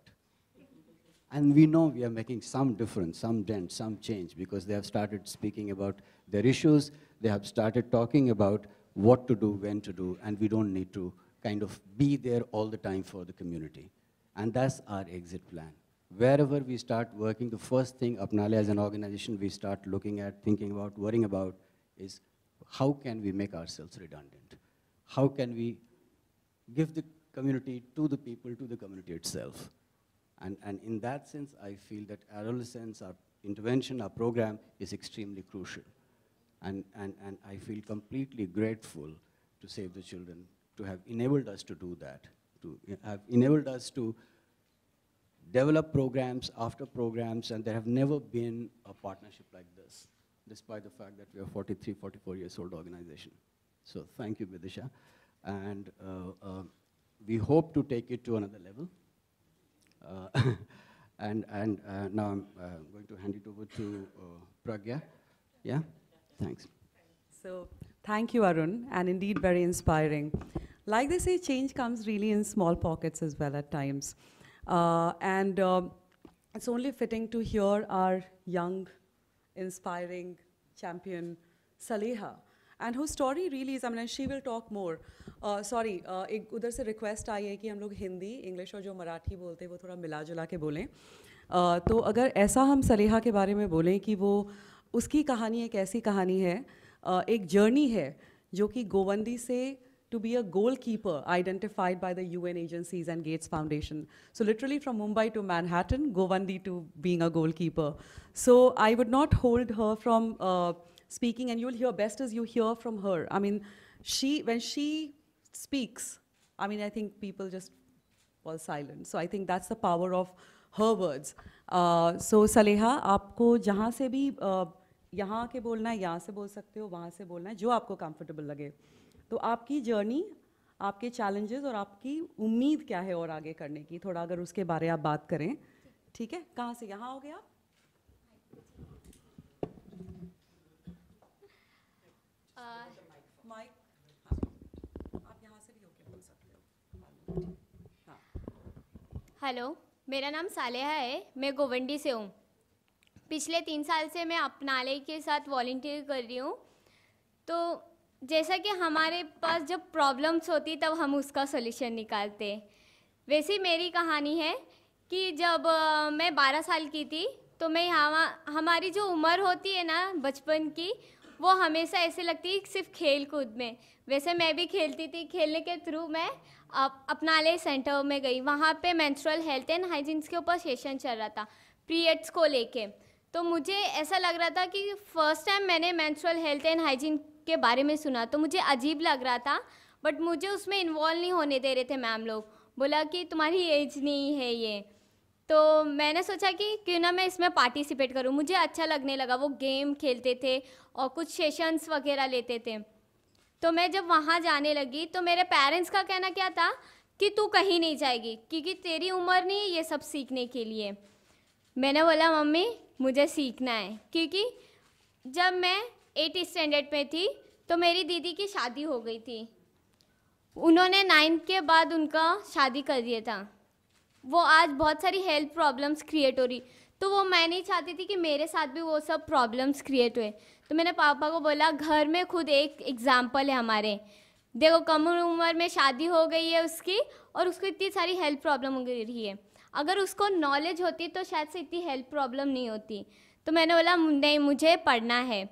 And we know we are making some difference, some dent, some change, because they have started speaking about their issues, they have started talking about what to do, when to do, and we don't need to kind of be there all the time for the community. And that's our exit plan. Wherever we start working, the first thing Apnale as an organization we start looking at, thinking about, worrying about is how can we make ourselves redundant? How can we give the community to the people, to the community itself? And, and in that sense, I feel that adolescence, our intervention, our program is extremely crucial. And, and, and I feel completely grateful to Save the Children, to have enabled us to do that, to uh, have enabled us to develop programs after programs, and there have never been a partnership like this, despite the fact that we are 43, 44 years old organization. So thank you, Vidisha. And uh, uh, we hope to take it to another level. Uh, and and uh, now I'm uh, going to hand it over to Pragya. Yeah, thanks. So thank you, Arun, and indeed very inspiring. Like they say, change comes really in small pockets as well at times. and um, it's only fitting to hear our young, inspiring champion, Saleha, and who story really is I she will talk more sorry एक उधर से request आई है कि हम लोग Hindi English और जो मराठी बोलते हैं वो थोड़ा मिला जुला के बोलें uh, तो अगर ऐसा हम सलेहा के बारे में बोलें कि वो उसकी कहानी एक ऐसी कहानी है uh, एक जर्नी है जो कि गोवंदी से to be a goalkeeper identified by the UN agencies and Gates Foundation. So literally from Mumbai to Manhattan, Govandi to being a goalkeeper. So I would not hold her from uh, speaking, and you'll hear best as you hear from her. I mean, she when she speaks, I mean, I think people just fall silent. So I think that's the power of her words. Uh, so Saleha, aapko jahan se bhi uh, यहाँ के बोलना है यहाँ से बोल सकते हो वहाँ से बोलना है जो आपको कंफर्टेबल लगे तो आपकी जर्नी आपके चैलेंजेस और आपकी उम्मीद क्या है और आगे करने की थोड़ा अगर उसके बारे आप बात करें ठीक है कहाँ से यहाँ हो गए आप हेलो मेरा नाम सालेहा है मैं गोवंडी से हूँ पिछले तीन साल से मैं अपनाले के साथ वॉल्टियर कर रही हूँ तो जैसा कि हमारे पास जब प्रॉब्लम्स होती तब हम उसका सोल्यूशन निकालते वैसे मेरी कहानी है कि जब मैं 12 साल की थी तो मैं यहाँ हमारी जो उम्र होती है ना बचपन की वो हमेशा ऐसे लगती है सिर्फ खेल कूद में वैसे मैं भी खेलती थी खेलने के थ्रू मैं अपनाले सेंटर में गई वहाँ पे मेंस्ट्रुअल हेल्थ एंड हाइजीन्स के ऊपर सेशन चल रहा था पीरियड्स को लेके तो मुझे ऐसा लग रहा था कि फ़र्स्ट टाइम मैंने मेंस्ट्रुअल हेल्थ एंड हाइजीन के बारे में सुना तो मुझे अजीब लग रहा था बट मुझे उसमें इन्वॉल्व नहीं होने दे रहे थे मैम लोग बोला कि तुम्हारी एज नहीं है ये तो मैंने सोचा कि क्यों ना मैं इसमें पार्टिसिपेट करूँ मुझे अच्छा लगने लगा वो गेम खेलते थे और कुछ सेशंस वगैरह लेते थे तो मैं जब वहाँ जाने लगी तो मेरे पेरेंट्स का कहना क्या था कि तू कहीं नहीं जाएगी क्योंकि तेरी उम्र नहीं है ये सब सीखने के लिए मैंने बोला मम्मी मुझे सीखना है क्योंकि जब मैं एट स्टैंडर्ड में थी तो मेरी दीदी की शादी हो गई थी उन्होंने नाइन्थ के बाद उनका शादी कर दिया था वो आज बहुत सारी हेल्थ प्रॉब्लम्स क्रिएट हो रही तो वो मैं नहीं चाहती थी कि मेरे साथ भी वो सब प्रॉब्लम्स क्रिएट हुए तो मैंने पापा को बोला घर में खुद एक एग्ज़ाम्पल है हमारे देखो कम उम्र में शादी हो गई है उसकी और उसको इतनी सारी हेल्थ प्रॉब्लम हो रही है अगर उसको नॉलेज होती तो शायद से इतनी हेल्थ प्रॉब्लम नहीं होती तो मैंने बोला नहीं मुझे पढ़ना है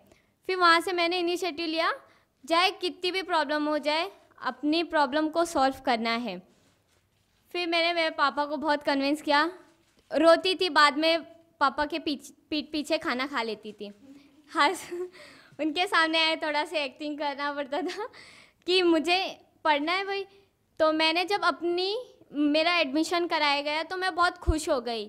फिर वहाँ से मैंने इनिशिएटिव लिया चाहे कितनी भी प्रॉब्लम हो जाए अपनी प्रॉब्लम को सॉल्व करना है फिर मैंने मेरे पापा को बहुत कन्विंस किया रोती थी बाद में पापा के पीछ पीठ पीछे खाना खा लेती थी हाँ उनके सामने आए थोड़ा सा एक्टिंग करना पड़ता था कि मुझे पढ़ना है भाई तो मैंने जब अपनी मेरा एडमिशन कराया गया तो मैं बहुत खुश हो गई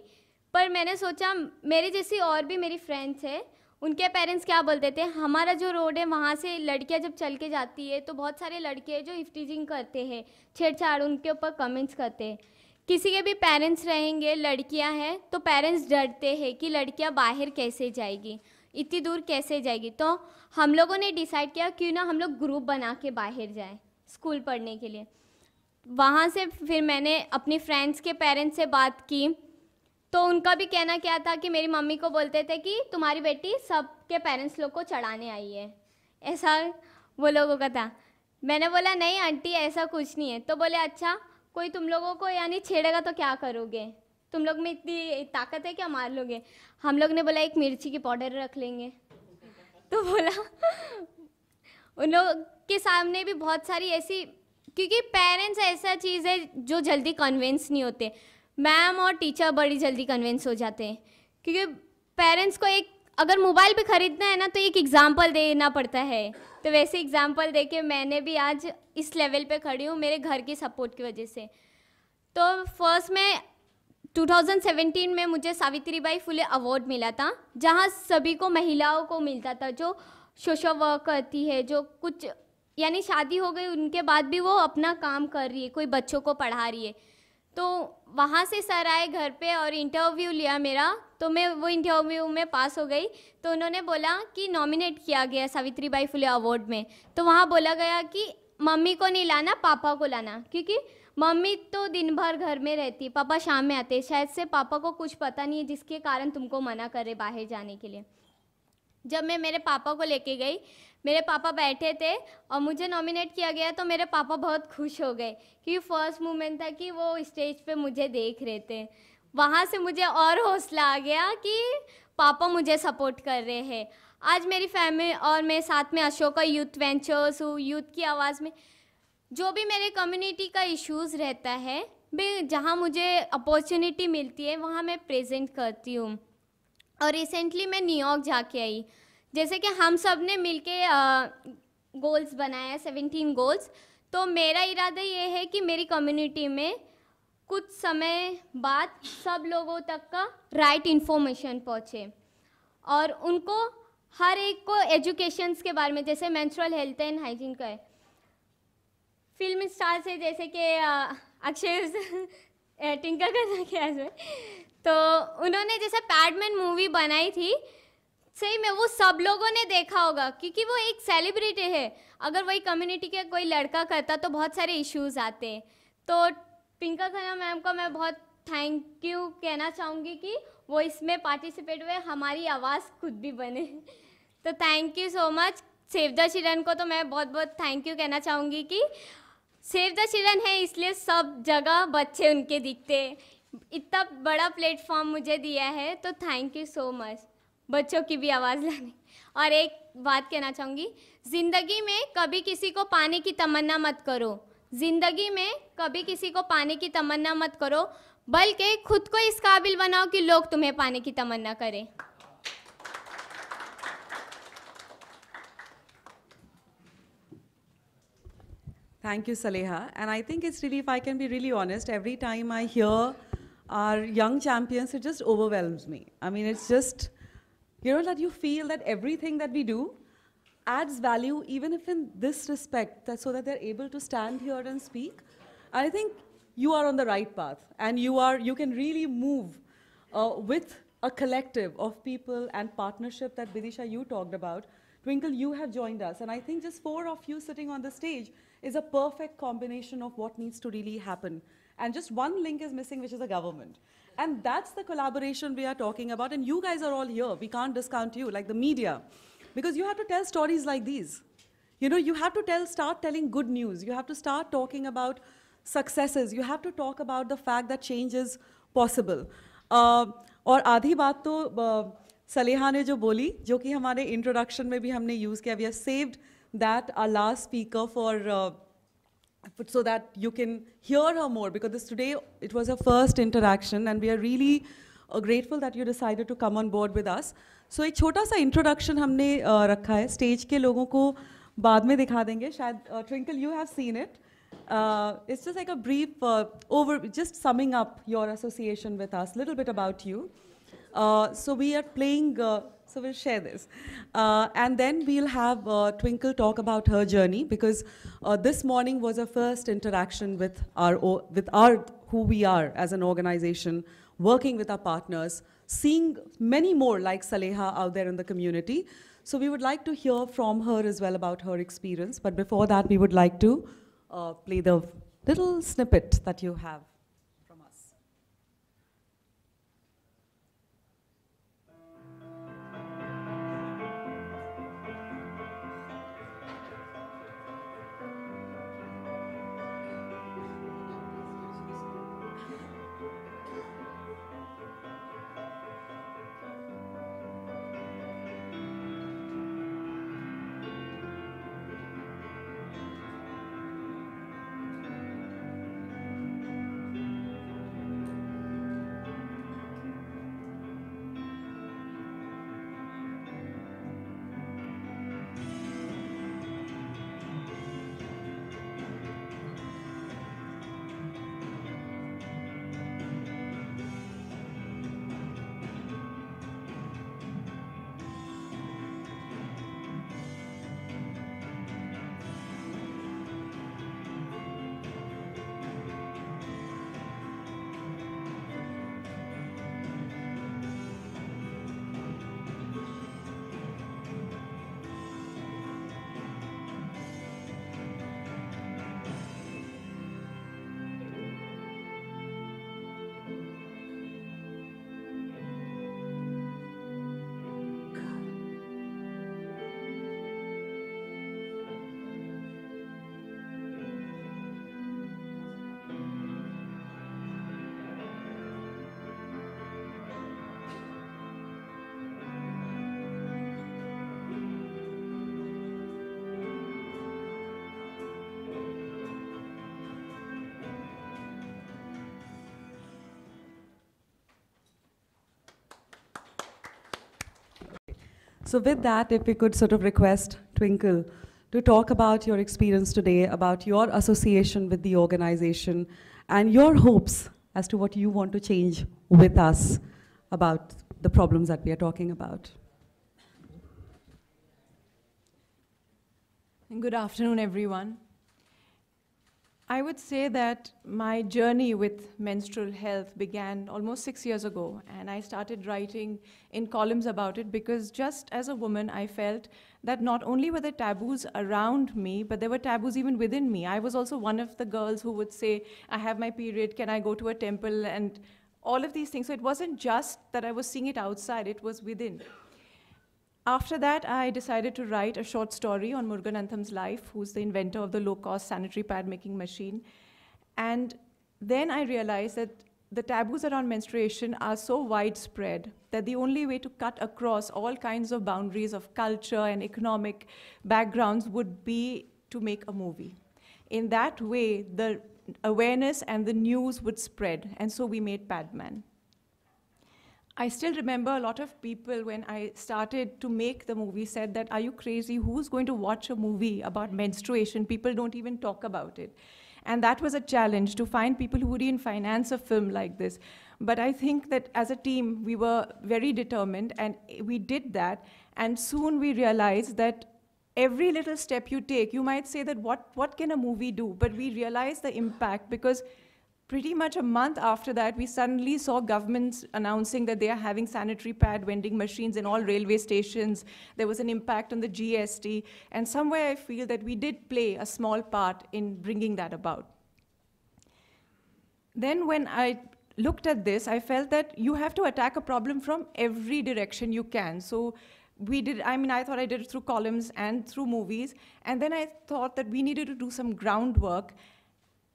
पर मैंने सोचा मेरे जैसी और भी मेरी फ्रेंड्स है उनके पेरेंट्स क्या बोलते थे हमारा जो रोड है वहाँ से लड़कियाँ जब चल के जाती है तो बहुत सारे लड़के हैं जो हिफ्टीजिंग करते हैं छेड़छाड़ उनके ऊपर कमेंट्स करते हैं किसी के भी पेरेंट्स रहेंगे लड़कियाँ हैं तो पेरेंट्स डरते हैं कि लड़कियाँ बाहर कैसे जाएगी इतनी दूर कैसे जाएगी तो हम लोगों ने डिसाइड किया क्यों ना हम लोग ग्रुप बना के बाहर जाए स्कूल पढ़ने के लिए वहाँ से फिर मैंने अपनी फ्रेंड्स के पेरेंट्स से बात की तो उनका भी कहना क्या था कि मेरी मम्मी को बोलते थे कि तुम्हारी बेटी सब के पेरेंट्स लोग को चढ़ाने आई है ऐसा वो लोगों का था मैंने बोला नहीं आंटी ऐसा कुछ नहीं है तो बोले अच्छा कोई तुम लोगों को यानी छेड़ेगा तो क्या करोगे तुम लोग में इतनी ताकत है क्या मार लोगे हम लोग ने बोला एक मिर्ची की पाउडर रख लेंगे तो बोला उन लोग के सामने भी बहुत सारी ऐसी क्योंकि पेरेंट्स ऐसा चीज़ है जो जल्दी कन्विंस नहीं होते मैम और टीचर बड़ी जल्दी कन्विंस हो जाते हैं क्योंकि पेरेंट्स को एक अगर मोबाइल भी ख़रीदना है ना तो एक एग्ज़ाम्पल देना पड़ता है तो वैसे एग्ज़ाम्पल दे के मैंने भी आज इस लेवल पे खड़ी हूँ मेरे घर की सपोर्ट की वजह से तो फर्स्ट में 2017 में मुझे सावित्री बाई फुले अवार्ड मिला था जहाँ सभी को महिलाओं को मिलता था जो सोशल वर्क करती है जो कुछ यानी शादी हो गई उनके बाद भी वो अपना काम कर रही है कोई बच्चों को पढ़ा रही है तो वहाँ से सर आए घर पे और इंटरव्यू लिया मेरा तो मैं वो इंटरव्यू में पास हो गई तो उन्होंने बोला कि नॉमिनेट किया गया सावित्री बाई फुले अवार्ड में तो वहाँ बोला गया कि मम्मी को नहीं लाना पापा को लाना क्योंकि मम्मी तो दिन भर घर में रहती है पापा शाम में आते शायद से पापा को कुछ पता नहीं है जिसके कारण तुमको मना कर रहे बाहर जाने के लिए जब मैं मेरे पापा को लेके गई मेरे पापा बैठे थे और मुझे नॉमिनेट किया गया तो मेरे पापा बहुत खुश हो गए क्योंकि फर्स्ट मोमेंट था कि वो स्टेज पे मुझे देख रहे थे वहाँ से मुझे और हौसला आ गया कि पापा मुझे सपोर्ट कर रहे हैं आज मेरी फैमिली और मैं साथ में अशोका यूथ वेंचर्स हूँ यूथ की आवाज़ में जो भी मेरे कम्युनिटी का इश्यूज़ रहता है भी जहाँ मुझे अपॉर्चुनिटी मिलती है वहाँ मैं प्रेजेंट करती हूँ और रिसेंटली मैं न्यूयॉर्क जाके आई जैसे कि हम सब ने मिल के गोल्स बनाए सेवेंटीन गोल्स तो मेरा इरादा ये है कि मेरी कम्युनिटी में कुछ समय बाद सब लोगों तक का राइट इन्फॉर्मेशन पहुँचे और उनको हर एक को एजुकेशन के बारे में जैसे मेंस्ट्रुअल हेल्थ एंड हाइजीन का है फिल्म स्टार से जैसे कि अक्षय टिंकर का क्या इसमें तो उन्होंने जैसे पैडमैन मूवी बनाई थी सही में वो सब लोगों ने देखा होगा क्योंकि वो एक सेलिब्रिटी है अगर वही कम्युनिटी का कोई लड़का करता तो बहुत सारे इश्यूज आते हैं तो टिंका खन्ना मैम को मैं बहुत थैंक यू कहना चाहूँगी कि वो इसमें पार्टिसिपेट हुए हमारी आवाज़ खुद भी बने तो thank you so much save the children को तो मैं बहुत बहुत थैंक यू कहना चाहूँगी कि सेव द चिल्ड्रन है इसलिए सब जगह बच्चे उनके दिखते इतना बड़ा प्लेटफॉर्म मुझे दिया है तो थैंक यू सो मच बच्चों की भी आवाज़ लाने और एक बात कहना चाहूँगी ज़िंदगी में कभी किसी को पाने की तमन्ना मत करो ज़िंदगी में कभी किसी को पाने की तमन्ना मत करो बल्कि खुद को इस काबिल बनाओ कि लोग तुम्हें पाने की तमन्ना करें Thank you, Saleha. And I think it's really, if I can be really honest, every time I hear our young champions, it just overwhelms me. I mean, it's just, you know, that you feel that everything that we do adds value, even if in this respect, that so that they're able to stand here and speak. I think you are on the right path, and you are, you can really move uh, with a collective of people and partnership that Bidisha you talked about. Twinkle, you have joined us, and I think just four of you sitting on the stage is a perfect combination of what needs to really happen. And just one link is missing, which is the government. And that's the collaboration we are talking about. And you guys are all here. We can't discount you, like the media. Because you have to tell stories like these. You know, you have to tell, start telling good news. You have to start talking about successes. You have to talk about the fact that change is possible. Uh, और आधी बात तो uh, सलेहा ने जो बोली जो कि हमारे इंट्रोडक्शन में भी हमने use that our last speaker for, uh, so that you can hear her more because this today, it was her first interaction and we are really uh, grateful that you decided to come on board with us. So a छोटा सा introduction हमने uh, रखा है stage के लोगों को बाद में uh, Twinkle you have seen it. Uh, it's just like a brief uh, over, just summing up your association with us, little bit about you. Uh, so we are playing uh, so we'll share this. Uh, and then we'll have uh, Twinkle talk about her journey because uh, this morning was her first interaction with our, with our, who we are as an organization, working with our partners, seeing many more like Saleha out there in the community. So we would like to hear from her as well about her experience. But before that, we would like to uh, play the little snippet that you have. So with that, if we could sort of request Twinkle to talk about your experience today, about your association with the organization, and your hopes as to what you want to change with us about the problems that we are talking about. And good afternoon, everyone. I would say that my journey with menstrual health began almost six years ago, and I started writing in columns about it because just as a woman, I felt that not only were there taboos around me, but there were taboos even within me. I was also one of the girls who would say, I have my period, can I go to a temple? And all of these things. So it wasn't just that I was seeing it outside, it was within. After that, I decided to write a short story on Murugan Antham's life, who's the inventor of the low-cost sanitary pad-making machine. And then I realized that the taboos around menstruation are so widespread that the only way to cut across all kinds of boundaries of culture and economic backgrounds would be to make a movie. In that way, the awareness and the news would spread, and so we made Padman. I still remember a lot of people when I started to make the movie said that, are you crazy? Who's going to watch a movie about menstruation? People don't even talk about it. And that was a challenge to find people who would even finance a film like this. But I think that as a team, we were very determined and we did that. And soon we realized that every little step you take, you might say that what, what can a movie do? But we realized the impact because pretty much a month after that, we suddenly saw governments announcing that they are having sanitary pad vending machines in all railway stations. There was an impact on the GST. And somewhere I feel that we did play a small part in bringing that about. Then when I looked at this, I felt that you have to attack a problem from every direction you can. So we did, I mean, I thought I did it through columns and through movies. And then I thought that we needed to do some groundwork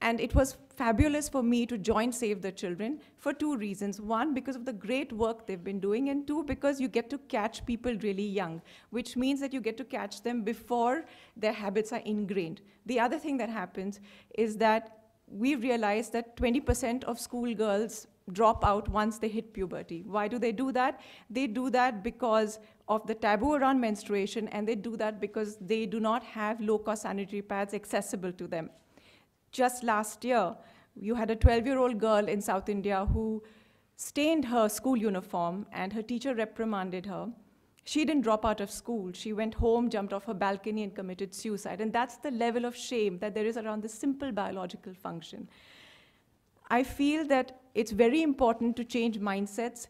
and it was fabulous for me to join Save the Children for two reasons. One, because of the great work they've been doing, and two, because you get to catch people really young, which means that you get to catch them before their habits are ingrained. The other thing that happens is that we realize that 20% of schoolgirls drop out once they hit puberty. Why do they do that? They do that because of the taboo around menstruation, and they do that because they do not have low cost sanitary pads accessible to them just last year, you had a 12-year-old girl in South India who stained her school uniform and her teacher reprimanded her. She didn't drop out of school. She went home, jumped off her balcony, and committed suicide. And that's the level of shame that there is around this simple biological function. I feel that it's very important to change mindsets.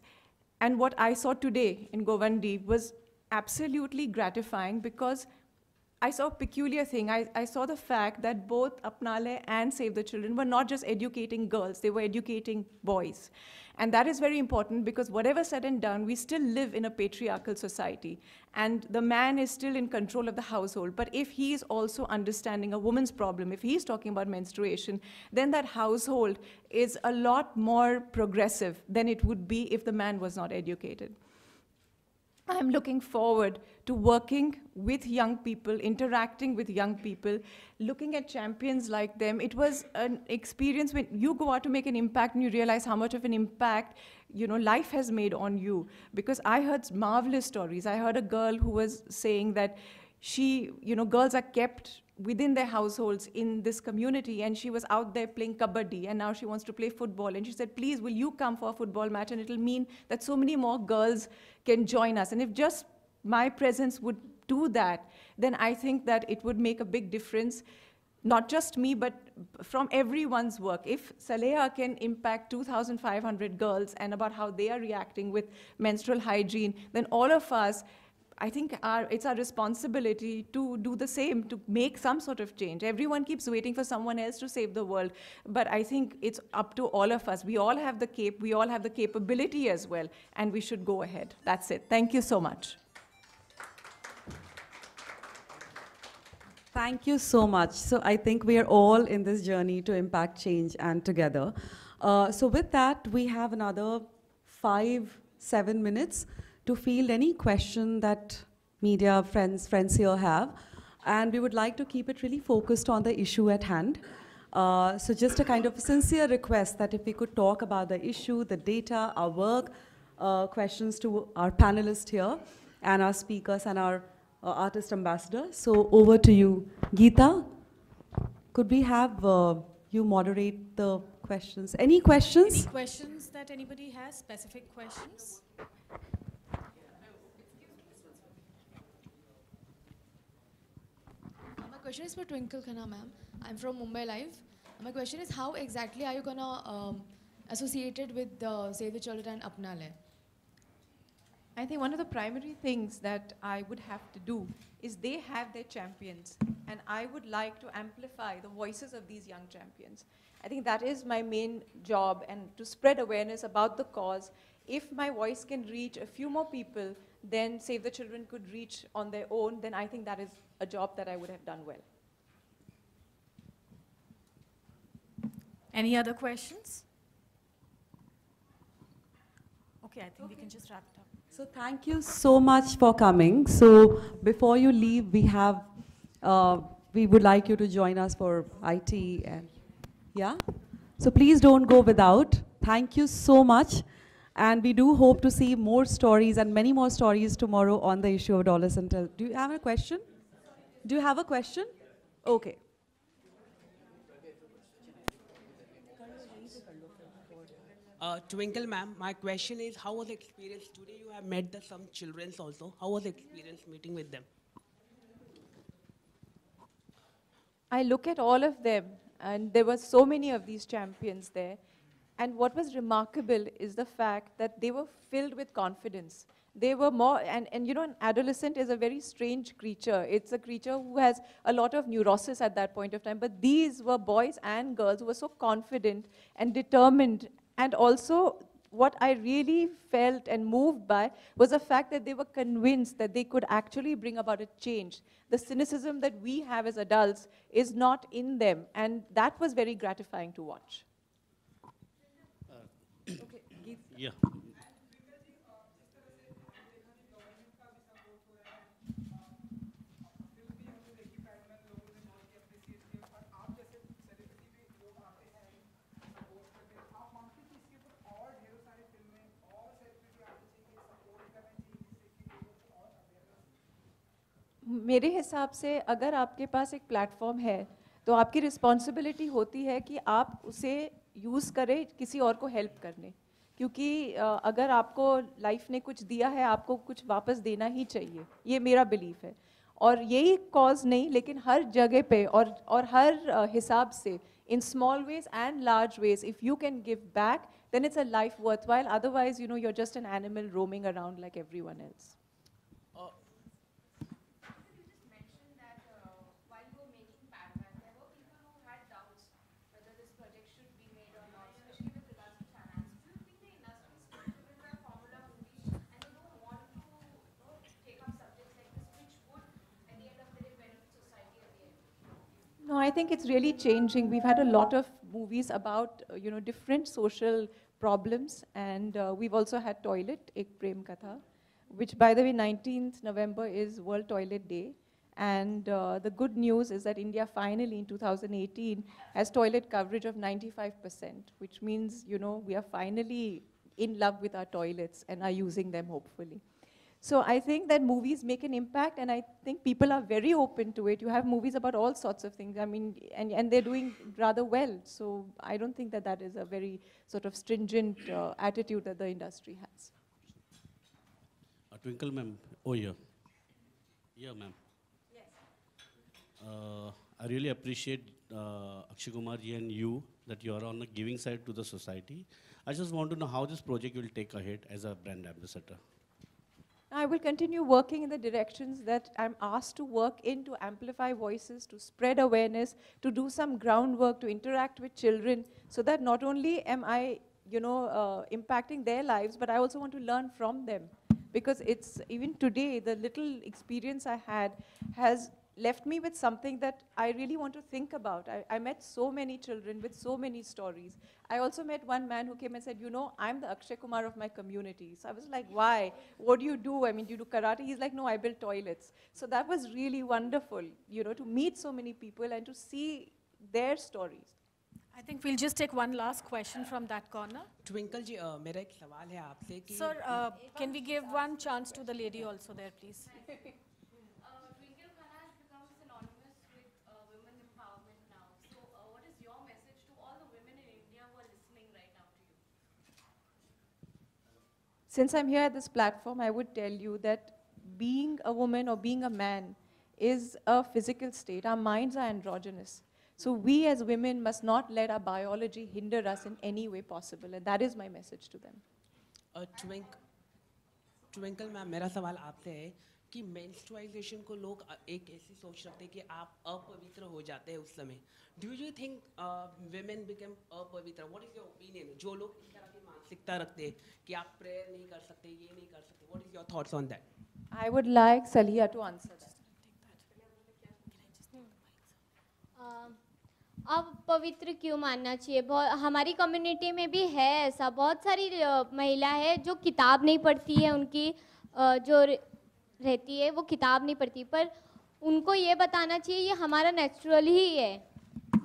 And what I saw today in Govandi was absolutely gratifying because I saw a peculiar thing. I, I, saw the fact that both Apnale and Save the Children were not just educating girls, they were educating boys. And that is very important because whatever said and done, we still live in a patriarchal society. And the man is still in control of the household. But if he is also understanding a woman's problem, if he's talking about menstruation, then that household is a lot more progressive than it would be if the man was not educated. I'm looking forward to working with young people, interacting with young people, looking at champions like them. It was an experience when you go out to make an impact and you realize how much of an impact you know life has made on you. Because I heard marvelous stories. I heard a girl who was saying that she, you know, girls are kept within their households in this community and she was out there playing kabaddi and now she wants to play football and she said please will you come for a football match and it'll mean that so many more girls can join us and if just my presence would do that then i think that it would make a big difference not just me but from everyone's work if saleha can impact 2500 girls and about how they are reacting with menstrual hygiene then all of us I think our, it's our responsibility to do the same, to make some sort of change. Everyone keeps waiting for someone else to save the world, but I think it's up to all of us. We all have the cape, we all have the capability as well, and we should go ahead. That's it. Thank you so much. Thank you so much. So I think we are all in this journey to impact change and together. Uh, so with that, we have another five, seven minutes to field any question that media friends, friends here have. And we would like to keep it really focused on the issue at hand. Uh, so just a kind of sincere request that if we could talk about the issue, the data, our work, uh, questions to our panelists here and our speakers and our uh, artist ambassador. So over to you, Geeta. Could we have uh, you moderate the questions? Any questions? Any questions that anybody has, specific questions? question is for Twinkle Khanna, ma'am. I'm from Mumbai Live. My question is, how exactly are you going to um, associated with the Save the Children and Apna I think one of the primary things that I would have to do is they have their champions, and I would like to amplify the voices of these young champions. I think that is my main job, and to spread awareness about the cause. If my voice can reach a few more people, then Save the Children could reach on their own, then I think that is a job that I would have done well. Any other questions? Okay, I think okay. we can just wrap it up. So thank you so much for coming. So before you leave, we have, uh, we would like you to join us for IT and, yeah? So please don't go without. Thank you so much. And we do hope to see more stories and many more stories tomorrow on the issue of dollars tell. Do you have a question? Do you have a question? Okay. Uh, Twinkle ma'am, my question is how was the experience today? You have met the, some children also. How was the experience meeting with them? I look at all of them and there were so many of these champions there. And what was remarkable is the fact that they were filled with confidence. They were more, and, and you know, an adolescent is a very strange creature. It's a creature who has a lot of neurosis at that point of time. But these were boys and girls who were so confident and determined. And also, what I really felt and moved by was the fact that they were convinced that they could actually bring about a change. The cynicism that we have as adults is not in them. And that was very gratifying to watch. Yeah. मेरे हिसाब से अगर आपके पास एक platform है तो आपकी responsibility होती है कि आप उसे यूज़ करें किसी और को हेल्प करने क्योंकि अगर आपको लाइफ ने कुछ दिया है आपको कुछ वापस देना ही चाहिए ये मेरा बिलीफ है और यही कॉज नहीं लेकिन हर जगह पे और और हर हिसाब से in small wage and large wage if you can give back then a life worthwhile otherwise you know you're just an animal roaming around like everyone else No, I think it's really changing. We've had a lot of movies about, uh, you know, different social problems. And uh, we've also had Toilet, Ek Prem Katha, which by the way, 19th November is World Toilet Day. And uh, the good news is that India finally in 2018 has toilet coverage of 95%, which means, you know, we are finally in love with our toilets and are using them hopefully. So I think that movies make an impact, and I think people are very open to it. You have movies about all sorts of things. I mean, and, and they're doing rather well. So I don't think that that is a very sort of stringent uh, attitude that the industry has. A uh, twinkle, ma'am. Oh, yeah. Yeah, ma'am. Yes. Uh, I really appreciate uh, Akshay Kumar and you that you are on the giving side to the society. I just want to know how this project will take ahead as a brand ambassador. I will continue working in the directions that I'm asked to work in to amplify voices, to spread awareness, to do some groundwork, to interact with children, so that not only am I, you know, uh, impacting their lives, but I also want to learn from them. Because it's, even today, the little experience I had has left me with something that I really want to think about. I, I, met so many children with so many stories. I also met one man who came and said, you know, I'm the Akshay Kumar of my community. So I was like, why? What do you do? I mean, do you do karate? He's like, no, I build toilets. So that was really wonderful, you know, to meet so many people and to see their stories. I think we'll just take one last question from that corner. Twinkle ji, uh, mera ek sawal Sir, uh, can we give one chance to the lady also there, please? Since I'm here at this platform, I would tell you that being a woman or being a man is a physical state. Our minds are androgynous. So we as women must not let our biology hinder us in any way possible. And that is my message to them. A uh, twink, Twinkle ma'am मेरा सवाल आपसे है कि मेंस्ट्रुअलाइजेशन को लोग एक ऐसी सोच रखते हैं कि आप अपवित्र हो जाते हैं उस समय do you think women become अपवित्र व्हाट इज योर ओपिनियन जो लोग इस तरह मानसिकता रखते हैं कि आप प्रेयर नहीं कर सकते ये नहीं कर सकते what is your thoughts on that I would like Saleha to answer अब पवित्र क्यों मानना चाहिए बहुत हमारी कम्युनिटी में भी है ऐसा बहुत सारी महिला है जो किताब नहीं पढ़ती है उनकी जो रहती है वो किताब नहीं पढ़ती पर उनको ये बताना चाहिए ये हमारा नेचुरल ही है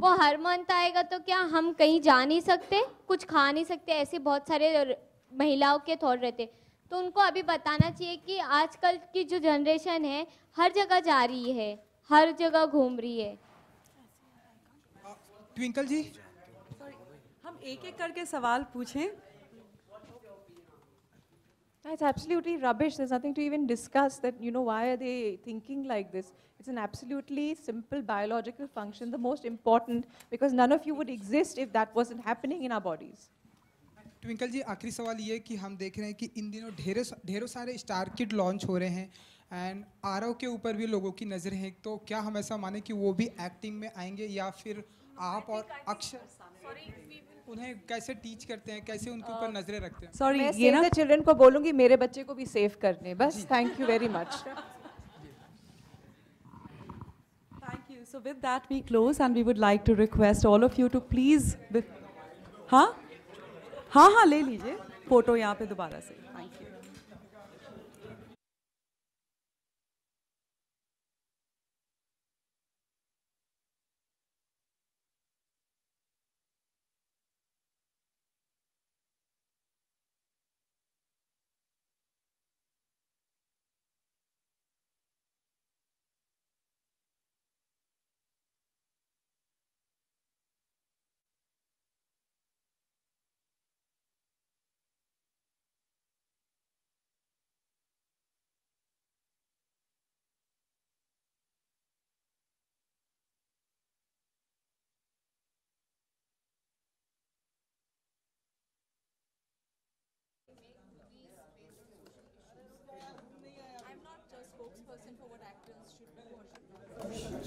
वो हर मंथ आएगा तो क्या हम कहीं जा नहीं सकते कुछ खा नहीं सकते ऐसे बहुत सारे महिलाओं के थॉट रहते तो उनको अभी बताना चाहिए कि आजकल की जो जनरेशन है हर जगह जा रही है हर जगह घूम रही है ट्विंकल जी हम एक एक करके सवाल पूछें That's absolutely rubbish. There's nothing to even discuss that, you know, why are they thinking like this? It's an absolutely simple biological function, the most important, because none of you would exist if that wasn't happening in our bodies. Twinkle ji आखिरी सवाल ये कि हम देख रहे हैं कि इन दिनों ढेरों ढेरों सारे स्टार किट लॉन्च हो रहे हैं एंड आरव के ऊपर भी लोगों की नज़र है तो क्या हम ऐसा माने कि वो भी एक्टिंग में आएंगे या फिर आप और अक्षर उन्हें कैसे टीच करते हैं कैसे उनके ऊपर uh, नजरें रखते हैं सॉरी ये ना चिल्ड्रन को बोलूंगी मेरे बच्चे को भी सेव करने बस thank you very much thank you so with that we close and we would like to request all of you to please हाँ हाँ हाँ ले लीजिए फोटो यहाँ पे दोबारा से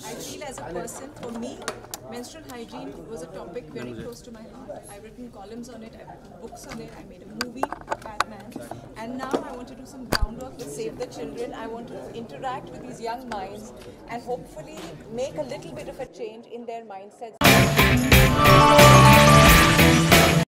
I feel as a person, for me, menstrual hygiene was a topic very close to my heart. I've written columns on it, I've written books on it, I made a movie, Batman. And now I want to do some groundwork to save the children. I want to interact with these young minds and hopefully make a little bit of a change in their mindsets.